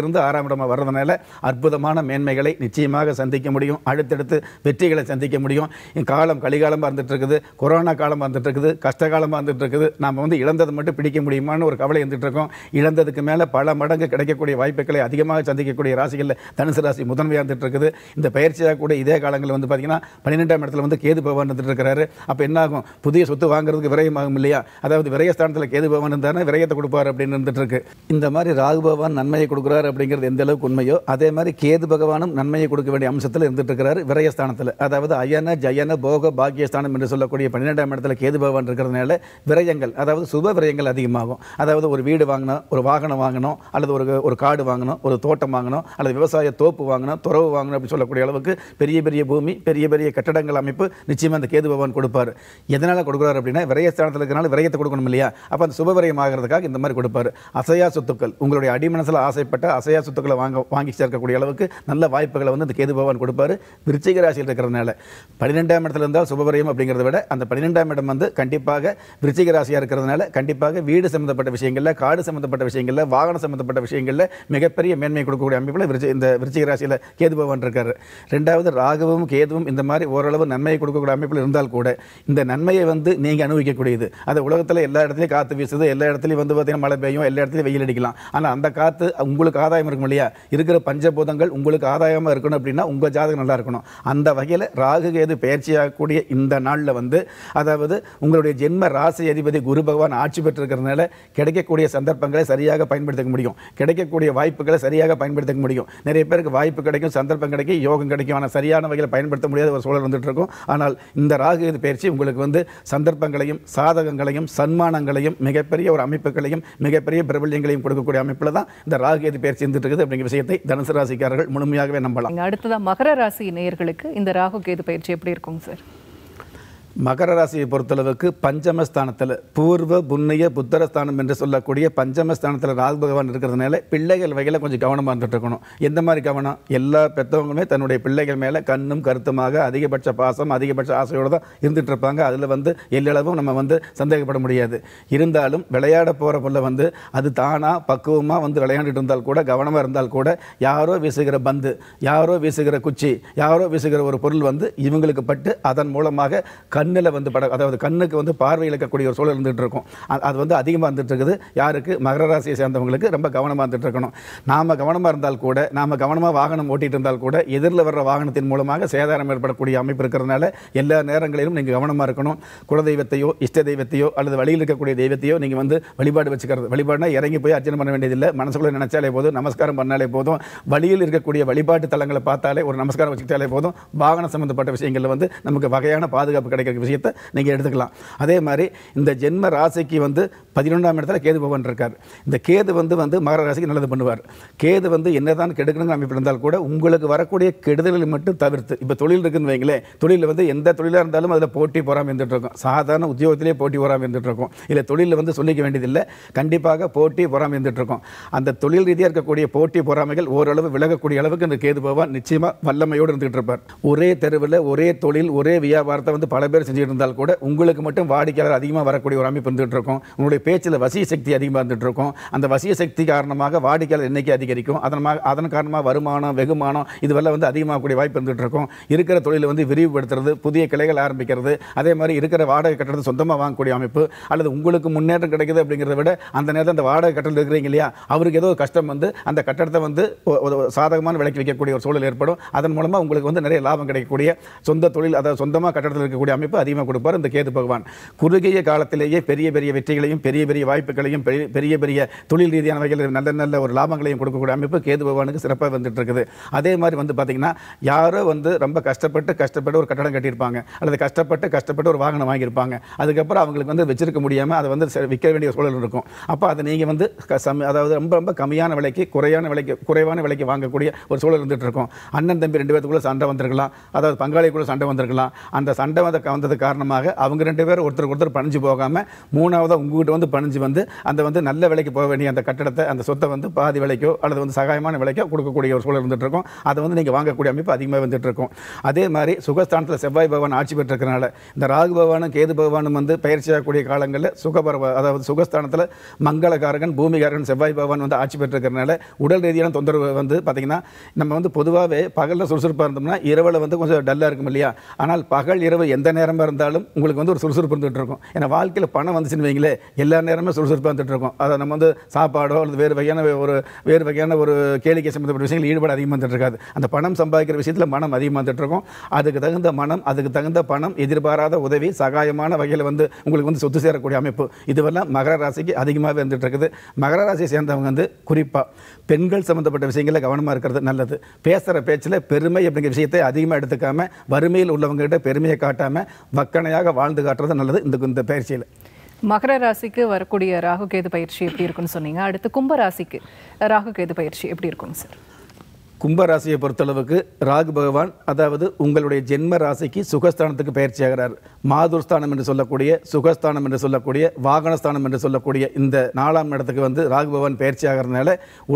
இருந்து ஆறாம் இடமாக வர்றதுனால அற்புதமான மேன்மைகளை நிச்சயமாக சந்திக்க முடியும் அடுத்தடுத்து வெற்றிகளை சந்திக்க முடியும் காலம் கலிகாலமாக இருந்துட்டு இருக்குது கொரோனா காலம் இருந்துட்டு இருக்குது கஷ்டகாலமாக இருந்துட்டு இருக்குது நாம் வந்து இழந்ததை மட்டும் பிடிக்க முடியுமான்னு ஒரு கவலை இருந்துட்டு இருக்கோம் இழந்ததுக்கு மேலே பல மடங்கு கிடைக்கக்கூடிய வாய்ப்புகளை அதிகமாக சந்திக்கக்கூடிய ராசிகளில் தனுசு ராசி முதன்மையாக இருந்துட்டு இருக்குது இந்த பயிற்சியாக கூட இதே காலங்களில் வந்து பார்த்தீங்கன்னா பன்னிரெண்டாம் இடத்துல வந்து கேது பவான் இருந்துட்டு இருக்கிறாரு அப்போ என்னாகும் புதிய சொத்து வாங்குறதுக்கு விரயமாகும் இல்லையா அதாவது விரைய ஸ்தானத்தில் கேது பகவான் இருந்தாருன்னா விரயத்தை கொடுப்பார் அப்படின்னு இருந்துட்டு இருக்கு இந்த மாதிரி ராகு பகவான் நன்மையை கொடுக்குறாரு அப்படிங்கிறது எந்த அளவுக்கு உண்மையோ அதே மாதிரி கேது பகவானும் நன்மையை கொடுக்க வேண்டிய அம்சத்தில் இருந்துட்டு இருக்கிறாரு விரயஸ்தானத்தில் அதாவது அயன ஜயன போக பாக்கியஸ்தானம் என்று சொல்லக்கூடிய பன்னிரெண்டாம் இடத்துல கேது பகவான் இருக்கிறதுனால விரயங்கள் அதாவது சுப விரயங்கள் அதிகமாகும் அதாவது ஒரு வீடு வாங்கினோம் ஒரு வாகனம் வாங்கணும் அல்லது ஒரு ஒரு காடு வாங்கணும் ஒரு தோட்டம் வாங்கணும் அல்லது விவசாய தோப்பு வாங்கணும் துறவு வாங்கணும் அப்படின்னு சொல்லக்கூடிய அளவுக்கு பெரிய பெரிய பூமி பெரிய பெரிய கட்டடங்கள் அமைப்பு நிச்சயமாக அந்த கேது பகவான் கொடுப்பார் எதனால் கொடுக்குறாரு அப்படின்னா விரயஸ்தானத்தில் இருக்கிறனால விரயத்தை கொடுக்கணும் இல்லையா இல்லையா அப்போ அந்த சுபவரையும் ஆகிறதுக்காக இந்த மாதிரி கொடுப்பாரு அசையா சொத்துக்கள் உங்களுடைய அடிமனசில் ஆசைப்பட்ட அசையா சொத்துக்களை வாங்க வாங்கி சேர்க்கக்கூடிய அளவுக்கு நல்ல வாய்ப்புகளை வந்து இந்த கேது பகவான் கொடுப்பாரு விருச்சிக ராசியில் இருக்கிறதுனால பன்னிரெண்டாம் இடத்துல இருந்தால் சுபவரையும் அப்படிங்கிறத விட அந்த பன்னிரெண்டாம் இடம் வந்து கண்டிப்பாக விருச்சிக ராசியாக இருக்கிறதுனால கண்டிப்பாக வீடு சம்மந்தப்பட்ட விஷயங்களில் காடு சம்மந்தப்பட்ட விஷயங்களில் வாகனம் சம்மந்தப்பட்ட விஷயங்களில் மிகப்பெரிய மேன்மை கொடுக்கக்கூடிய அமைப்பில் விருச்சி இந்த விருச்சிக ராசியில் கேது பகவான் இருக்கார் ரெண்டாவது ராகவும் கேதுவும் இந்த மாதிரி ஓரளவு நன்மையை கொடுக்கக்கூடிய அமைப்பில் இருந்தால் கூட இந்த நன்மையை வந்து நீங்கள் அனுபவிக்கக்கூடியது அது உலகத்தில் எல்லா இடத்துலையும் காற்று வீசுது எல்லா இடத்துலையும் வந்து பார்த்திங்கன்னா மழை பெய்யும் எல்லா இடத்துலையும் வெயில் அடிக்கலாம் ஆனால் அந்த காற்று உங்களுக்கு ஆதாயம் இருக்கும் இல்லையா இருக்கிற பஞ்சபூதங்கள் உங்களுக்கு ஆதாயமாக இருக்கணும் அப்படின்னா உங்கள் ஜாதகம் நல்லா இருக்கணும் அந்த வகையில் ராகு கேது பயிற்சியாகக்கூடிய இந்த நாளில் வந்து அதாவது உங்களுடைய ஜென்ம ராசி அதிபதி குரு பகவான் ஆட்சி பெற்றிருக்கிறதுனால கிடைக்கக்கூடிய சந்தர்ப்பங்களை சரியாக பயன்படுத்திக்க முடியும் கிடைக்கக்கூடிய வாய்ப்புகளை சரியாக பயன்படுத்திக்க முடியும் நிறைய பேருக்கு வாய்ப்பு கிடைக்கும் சந்தர்ப்பம் கிடைக்கும் யோகம் கிடைக்கும் ஆனால் சரியான வகையில் பயன்படுத்த முடியாத ஒரு சூழல் வந்துட்டு இருக்கும் ஆனால் இந்த ராகு பயிற்சி உங்களுக்கு வந்து சந்தர்ப்பங்களையும் சாதகங்களையும் சன்மான நிறுவனங்களையும் மிகப்பெரிய ஒரு அமைப்புகளையும் மிகப்பெரிய பிரபல்யங்களையும் கொடுக்கக்கூடிய அமைப்பில் தான் இந்த ராகு எது பேர் சேர்ந்துட்டு இருக்குது அப்படிங்கிற விஷயத்தை தனுசு ராசிக்காரர்கள் முழுமையாகவே நம்பலாம் அடுத்ததான் மகர ராசி நேயர்களுக்கு இந்த ராகு கேது பயிற்சி எப்படி இருக்கும் சார் மகர ராசியை பொறுத்தளவுக்கு பஞ்சமஸ்தானத்தில் பூர்வ புண்ணிய புத்தரஸ்தானம் என்று சொல்லக்கூடிய பஞ்சமஸ்தானத்தில் ராஜ் பகவான் இருக்கிறதுனால பிள்ளைகள் வகையில் கொஞ்சம் கவனமாக இருந்துட்டு இருக்கணும் எந்த மாதிரி கவனம் எல்லா பெற்றவங்களுமே தன்னுடைய பிள்ளைகள் மேலே கண்ணும் கருத்துமாக அதிகபட்ச பாசம் அதிகபட்ச ஆசையோடு தான் இருந்துகிட்டு இருப்பாங்க அதில் வந்து எல்லளவும் நம்ம வந்து சந்தேகப்பட முடியாது இருந்தாலும் விளையாட போகிற பொருளை வந்து அது தானாக பக்குவமாக வந்து விளையாண்டுட்டு இருந்தால் கூட கவனமாக இருந்தால் கூட யாரோ வீசுகிற பந்து யாரோ வீசுகிற குச்சி யாரோ வீசுகிற ஒரு பொருள் வந்து இவங்களுக்கு பட்டு அதன் மூலமாக கண்ணில் வந்து பட அதாவது கண்ணுக்கு வந்து பார்வை இழக்கக்கூடிய ஒரு சூழல் இருந்துகிட்டு இருக்கும் அது வந்து அதிகமாக இருந்துட்டு இருக்குது யாருக்கு மகர ராசியை சேர்ந்தவங்களுக்கு ரொம்ப கவனமாக இருந்துட்டு இருக்கணும் நாம் கவனமாக இருந்தால் கூட நாம் கவனமாக வாகனம் ஓட்டிகிட்டு இருந்தால் கூட எதிரில் வர்ற வாகனத்தின் மூலமாக சேதாரம் ஏற்படக்கூடிய அமைப்பு இருக்கிறதுனால எல்லா நேரங்களிலும் நீங்கள் கவனமாக இருக்கணும் குலதெய்வத்தையோ இஷ்ட தெய்வத்தையோ அல்லது வழியில் இருக்கக்கூடிய தெய்வத்தையோ நீங்கள் வந்து வழிபாடு வச்சுக்கிறது வழிபாடுனா இறங்கி போய் அர்ச்சனை பண்ண வேண்டியதில்லை மனசுக்குள்ளே நினச்சாலே போதும் நமஸ்காரம் பண்ணாலே போதும் வழியில் இருக்கக்கூடிய வழிபாட்டு தலங்களை பார்த்தாலே ஒரு நமஸ்காரம் வச்சுக்கிட்டாலே போதும் வாகனம் சம்மந்தப்பட்ட விஷயங்களில் வந்து நமக்கு வகையான பாதுகாப்பு கிடைக்கும் இருக்க விஷயத்தை நீங்கள் எடுத்துக்கலாம் அதே மாதிரி இந்த ஜென்ம ராசிக்கு வந்து பதினொன்றாம் இடத்துல கேது பவன் இருக்கார் இந்த கேது வந்து வந்து மகர ராசிக்கு நல்லது பண்ணுவார் கேது வந்து என்னதான் கெடுக்கணுங்கிற அமைப்பு இருந்தால் கூட உங்களுக்கு வரக்கூடிய கெடுதல்களை மட்டும் தவிர்த்து இப்போ தொழில் இருக்குன்னு வைங்களேன் தொழிலில் வந்து எந்த தொழிலாக இருந்தாலும் அதில் போட்டி போகாமல் இருந்துகிட்டு இருக்கும் சாதாரண உத்தியோகத்திலே போட்டி போகாமல் இருந்துட்டு இருக்கும் இல்லை தொழிலில் வந்து சொல்லிக்க வேண்டியதில்லை கண்டிப்பாக போட்டி போகாமல் இருந்துட்டு இருக்கும் அந்த தொழில் ரீதியாக இருக்கக்கூடிய போட்டி பொறாமைகள் ஓரளவு விலகக்கூடிய அளவுக்கு இந்த கேது பவன் நிச்சயமாக வல்லமையோடு இருந்துகிட்டு இருப்பார் ஒரே தெருவில் ஒரே தொழில் ஒரே வியாபாரத்தை வந்து பல பேர் வேறு செஞ்சுட்டு இருந்தால் கூட உங்களுக்கு மட்டும் வாடிக்கையாளர் அதிகமாக வரக்கூடிய ஒரு அமைப்பு இருந்துகிட்டு இருக்கும் உங்களுடைய பேச்சில் வசிய சக்தி அதிகமாக இருந்துகிட்டு இருக்கும் அந்த வசிய சக்தி காரணமாக வாடிக்கையாளர் எண்ணிக்கை அதிகரிக்கும் அதனமாக அதன் காரணமாக வருமானம் வெகுமானம் இதுவெல்லாம் வந்து அதிகமாகக்கூடிய வாய்ப்பு இருந்துகிட்டு இருக்கும் இருக்கிற தொழிலை வந்து விரிவுபடுத்துறது புதிய கிளைகள் ஆரம்பிக்கிறது அதே மாதிரி இருக்கிற வாடகை கட்டணத்தை சொந்தமாக வாங்கக்கூடிய அமைப்பு அல்லது உங்களுக்கு முன்னேற்றம் கிடைக்குது அப்படிங்கிறத விட அந்த நேரத்தில் அந்த வாடகை கட்டணம் இருக்கிறீங்க இல்லையா அவருக்கு ஏதோ கஷ்டம் வந்து அந்த கட்டடத்தை வந்து சாதகமான விலைக்கு வைக்கக்கூடிய ஒரு சூழல் ஏற்படும் அதன் மூலமாக உங்களுக்கு வந்து நிறைய லாபம் கிடைக்கக்கூடிய சொந்த தொழில் அதாவது சொந்தமாக கட்டடத்தில் இருக்கக்கூடிய அமைப்பு வாய்ப்பு அதிகமாக கொடுப்பார் இந்த கேது பகவான் குறுகிய காலத்திலேயே பெரிய பெரிய வெற்றிகளையும் பெரிய பெரிய வாய்ப்புகளையும் பெரிய பெரிய தொழில் ரீதியான வகையில் நல்ல நல்ல ஒரு லாபங்களையும் கொடுக்கக்கூடிய அமைப்பு கேது பகவானுக்கு சிறப்பாக வந்துட்டு இருக்குது அதே மாதிரி வந்து பார்த்தீங்கன்னா யாரோ வந்து ரொம்ப கஷ்டப்பட்டு கஷ்டப்பட்டு ஒரு கட்டடம் கட்டியிருப்பாங்க அல்லது கஷ்டப்பட்டு கஷ்டப்பட்டு ஒரு வாகனம் வாங்கியிருப்பாங்க அதுக்கப்புறம் அவங்களுக்கு வந்து வச்சிருக்க முடியாமல் அதை வந்து விற்க வேண்டிய சூழல் இருக்கும் அப்போ அதை நீங்கள் வந்து அதாவது ரொம்ப ரொம்ப கம்மியான விலைக்கு குறையான விலைக்கு குறைவான விலைக்கு வாங்கக்கூடிய ஒரு சூழல் இருந்துட்டு இருக்கும் அண்ணன் தம்பி ரெண்டு பேருக்குள்ள சண்டை வந்திருக்கலாம் அதாவது பங்காளிக்குள்ளே சண்டை வந்திருக்கலாம் அந்த சண்டை வந்த வந்தது காரணமாக அவங்க ரெண்டு பேரும் ஒருத்தருக்கு ஒருத்தர் பணிஞ்சு போகாமல் மூணாவதாக உங்ககிட்ட வந்து பணிஞ்சு வந்து அந்த வந்து நல்ல விலைக்கு போக வேண்டிய அந்த கட்டடத்தை அந்த சொத்தை வந்து பாதி விலைக்கோ அல்லது வந்து சகாயமான விலைக்கோ கொடுக்கக்கூடிய ஒரு சூழல் வந்துட்டு இருக்கும் அதை வந்து நீங்கள் வாங்கக்கூடிய அமைப்பு அதிகமாக வந்துட்டு இருக்கும் அதே மாதிரி சுகஸ்தானத்தில் செவ்வாய் பகவான் ஆட்சி பெற்றிருக்கனால இந்த ராகு பகவானும் கேது பகவானும் வந்து பயிற்சியாகக்கூடிய காலங்களில் சுகபரவ அதாவது சுகஸ்தானத்தில் மங்களகாரகன் பூமிகாரகன் செவ்வாய் பகவான் வந்து ஆட்சி பெற்றிருக்கிறனால உடல் ரீதியான தொந்தரவு வந்து பார்த்திங்கன்னா நம்ம வந்து பொதுவாகவே பகலில் சுறுசுறுப்பாக இருந்தோம்னா இரவில் வந்து கொஞ்சம் டல்லாக இருக்கும் இல்லையா ஆனால் பகல் இரவு எந்த நேரம் நேரமாக இருந்தாலும் உங்களுக்கு வந்து ஒரு சுறுசுறுப்பு இருந்துகிட்டு இருக்கும் ஏன்னா வாழ்க்கையில் பணம் வந்துச்சுன்னு வைங்களே எல்லா நேரமே சுறுசுறுப்பாக இருந்துகிட்டு இருக்கும் அதை நம்ம வந்து சாப்பாடோ அல்லது வேறு வகையான ஒரு வேறு வகையான ஒரு கேளிக்கை சம்மந்தப்பட்ட விஷயங்கள் ஈடுபாடு அதிகமாக இருந்துட்டு இருக்காது அந்த பணம் சம்பாதிக்கிற விஷயத்தில் மனம் அதிகமாக இருந்துட்டு இருக்கும் அதுக்கு தகுந்த மனம் அதுக்கு தகுந்த பணம் எதிர்பாராத உதவி சகாயமான வகையில் வந்து உங்களுக்கு வந்து சொத்து சேரக்கூடிய அமைப்பு இதுவெல்லாம் மகர ராசிக்கு அதிகமாகவே இருந்துகிட்டு இருக்குது மகர ராசியை சேர்ந்தவங்க வந்து குறிப்பாக பெண்கள் சம்மந்தப்பட்ட விஷயங்களில் கவனமாக இருக்கிறது நல்லது பேசுகிற பேச்சில் பெருமை அப்படிங்கிற விஷயத்தை அதிகமாக எடுத்துக்காமல் வறுமையில் உள்ளவங்ககிட்ட பெருமையை காட்டாமல் வக்கணையாக வாழ்ந்து காட்டுறது நல்லது இந்த இந்த பயிற்சியில் மகர ராசிக்கு வரக்கூடிய ராகு கேது பயிற்சி எப்படி இருக்குன்னு சொன்னீங்க அடுத்து கும்ப ராசிக்கு ராகு கேது பயிற்சி எப்படி இருக்குங்க சார் கும்பராசியை பொறுத்தளவுக்கு ராகு பகவான் அதாவது உங்களுடைய ஜென்ம ராசிக்கு சுகஸ்தானத்துக்கு பயிற்சி ஆகிறார் மாதுர்ஸ்தானம் என்று சொல்லக்கூடிய சுகஸ்தானம் என்று சொல்லக்கூடிய வாகனஸ்தானம் என்று சொல்லக்கூடிய இந்த நாலாம் இடத்துக்கு வந்து ராகு பகவான் பயிற்சி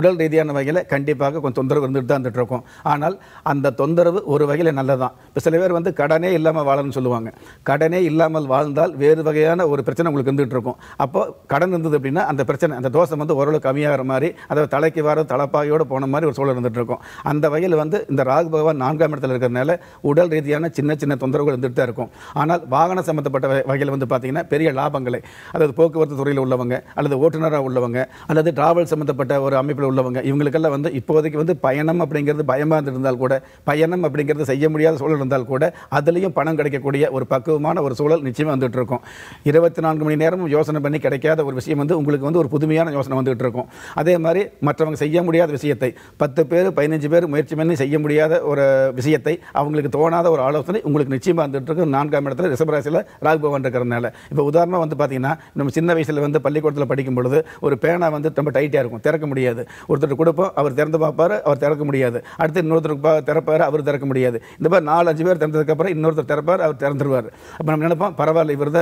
உடல் ரீதியான வகையில் கண்டிப்பாக கொஞ்சம் தொந்தரவு இருந்துட்டு தான் இருக்கும் ஆனால் அந்த தொந்தரவு ஒரு வகையில் நல்லதான் இப்போ சில பேர் வந்து கடனே இல்லாமல் வாழணும்னு சொல்லுவாங்க கடனே இல்லாமல் வாழ்ந்தால் வேறு வகையான ஒரு பிரச்சனை உங்களுக்கு இருந்துகிட்டு இருக்கும் அப்போ கடன் இருந்தது அப்படின்னா அந்த பிரச்சனை அந்த தோசை வந்து ஓரளவு கம்மியாகிற மாதிரி அதாவது தலைக்கு வர தலைப்பாகையோடு போன மாதிரி ஒரு சூழல் இருந்துகிட்டு இருக்கும் அந்த வகையில் வந்து இந்த ராகு பகவான் நான்காம் இடத்துல இருக்கிறதுனால உடல் ரீதியான சின்ன சின்ன தொந்தரவுகள் வந்துட்டு தான் இருக்கும் ஆனால் வாகன சம்மந்தப்பட்ட வகையில் வந்து பார்த்தீங்கன்னா பெரிய லாபங்களை அதாவது போக்குவரத்து துறையில் உள்ளவங்க அல்லது ஓட்டுநராக உள்ளவங்க அல்லது டிராவல் சம்மந்தப்பட்ட ஒரு அமைப்பில் உள்ளவங்க இவங்களுக்கெல்லாம் வந்து இப்போதைக்கு வந்து பயணம் அப்படிங்கிறது பயமாக இருந்திருந்தால் கூட பயணம் அப்படிங்கிறது செய்ய முடியாத சூழல் இருந்தால் கூட அதுலேயும் பணம் கிடைக்கக்கூடிய ஒரு பக்குவமான ஒரு சூழல் நிச்சயம் வந்துட்டு இருக்கும் இருபத்தி நான்கு மணி நேரமும் யோசனை பண்ணி கிடைக்காத ஒரு விஷயம் வந்து உங்களுக்கு வந்து ஒரு புதுமையான யோசனை வந்துகிட்டு இருக்கும் அதே மாதிரி மற்றவங்க செய்ய முடியாத விஷயத்தை பத்து பேர் பதினஞ்சு அஞ்சு பேர் முயற்சி பண்ணி செய்ய முடியாத ஒரு விஷயத்தை அவங்களுக்கு தோணாத ஒரு ஆலோசனை உங்களுக்கு நிச்சயமாக இருக்கு நான்காம் இடத்துல ரிஷபராசியில் ராகு பகவான் இருக்கிறதுனால இப்போ உதாரணமாக வந்து பார்த்தீங்கன்னா நம்ம சின்ன வயசில் வந்து பள்ளிக்கூடத்தில் படிக்கும் பொழுது ஒரு பேனா வந்து ரொம்ப டைட்டாக இருக்கும் திறக்க முடியாது ஒருத்தர் கொடுப்போம் அவர் திறந்து பார்ப்பார் அவர் திறக்க முடியாது அடுத்து இன்னொருத்தருக்கு திறப்பார் அவர் திறக்க முடியாது இந்த மாதிரி நாலு அஞ்சு பேர் திறந்ததுக்கப்புறம் இன்னொருத்தர் திறப்பார் அவர் திறந்துருவார் அப்போ நம்ம நினைப்போம் பரவாயில்ல இவர்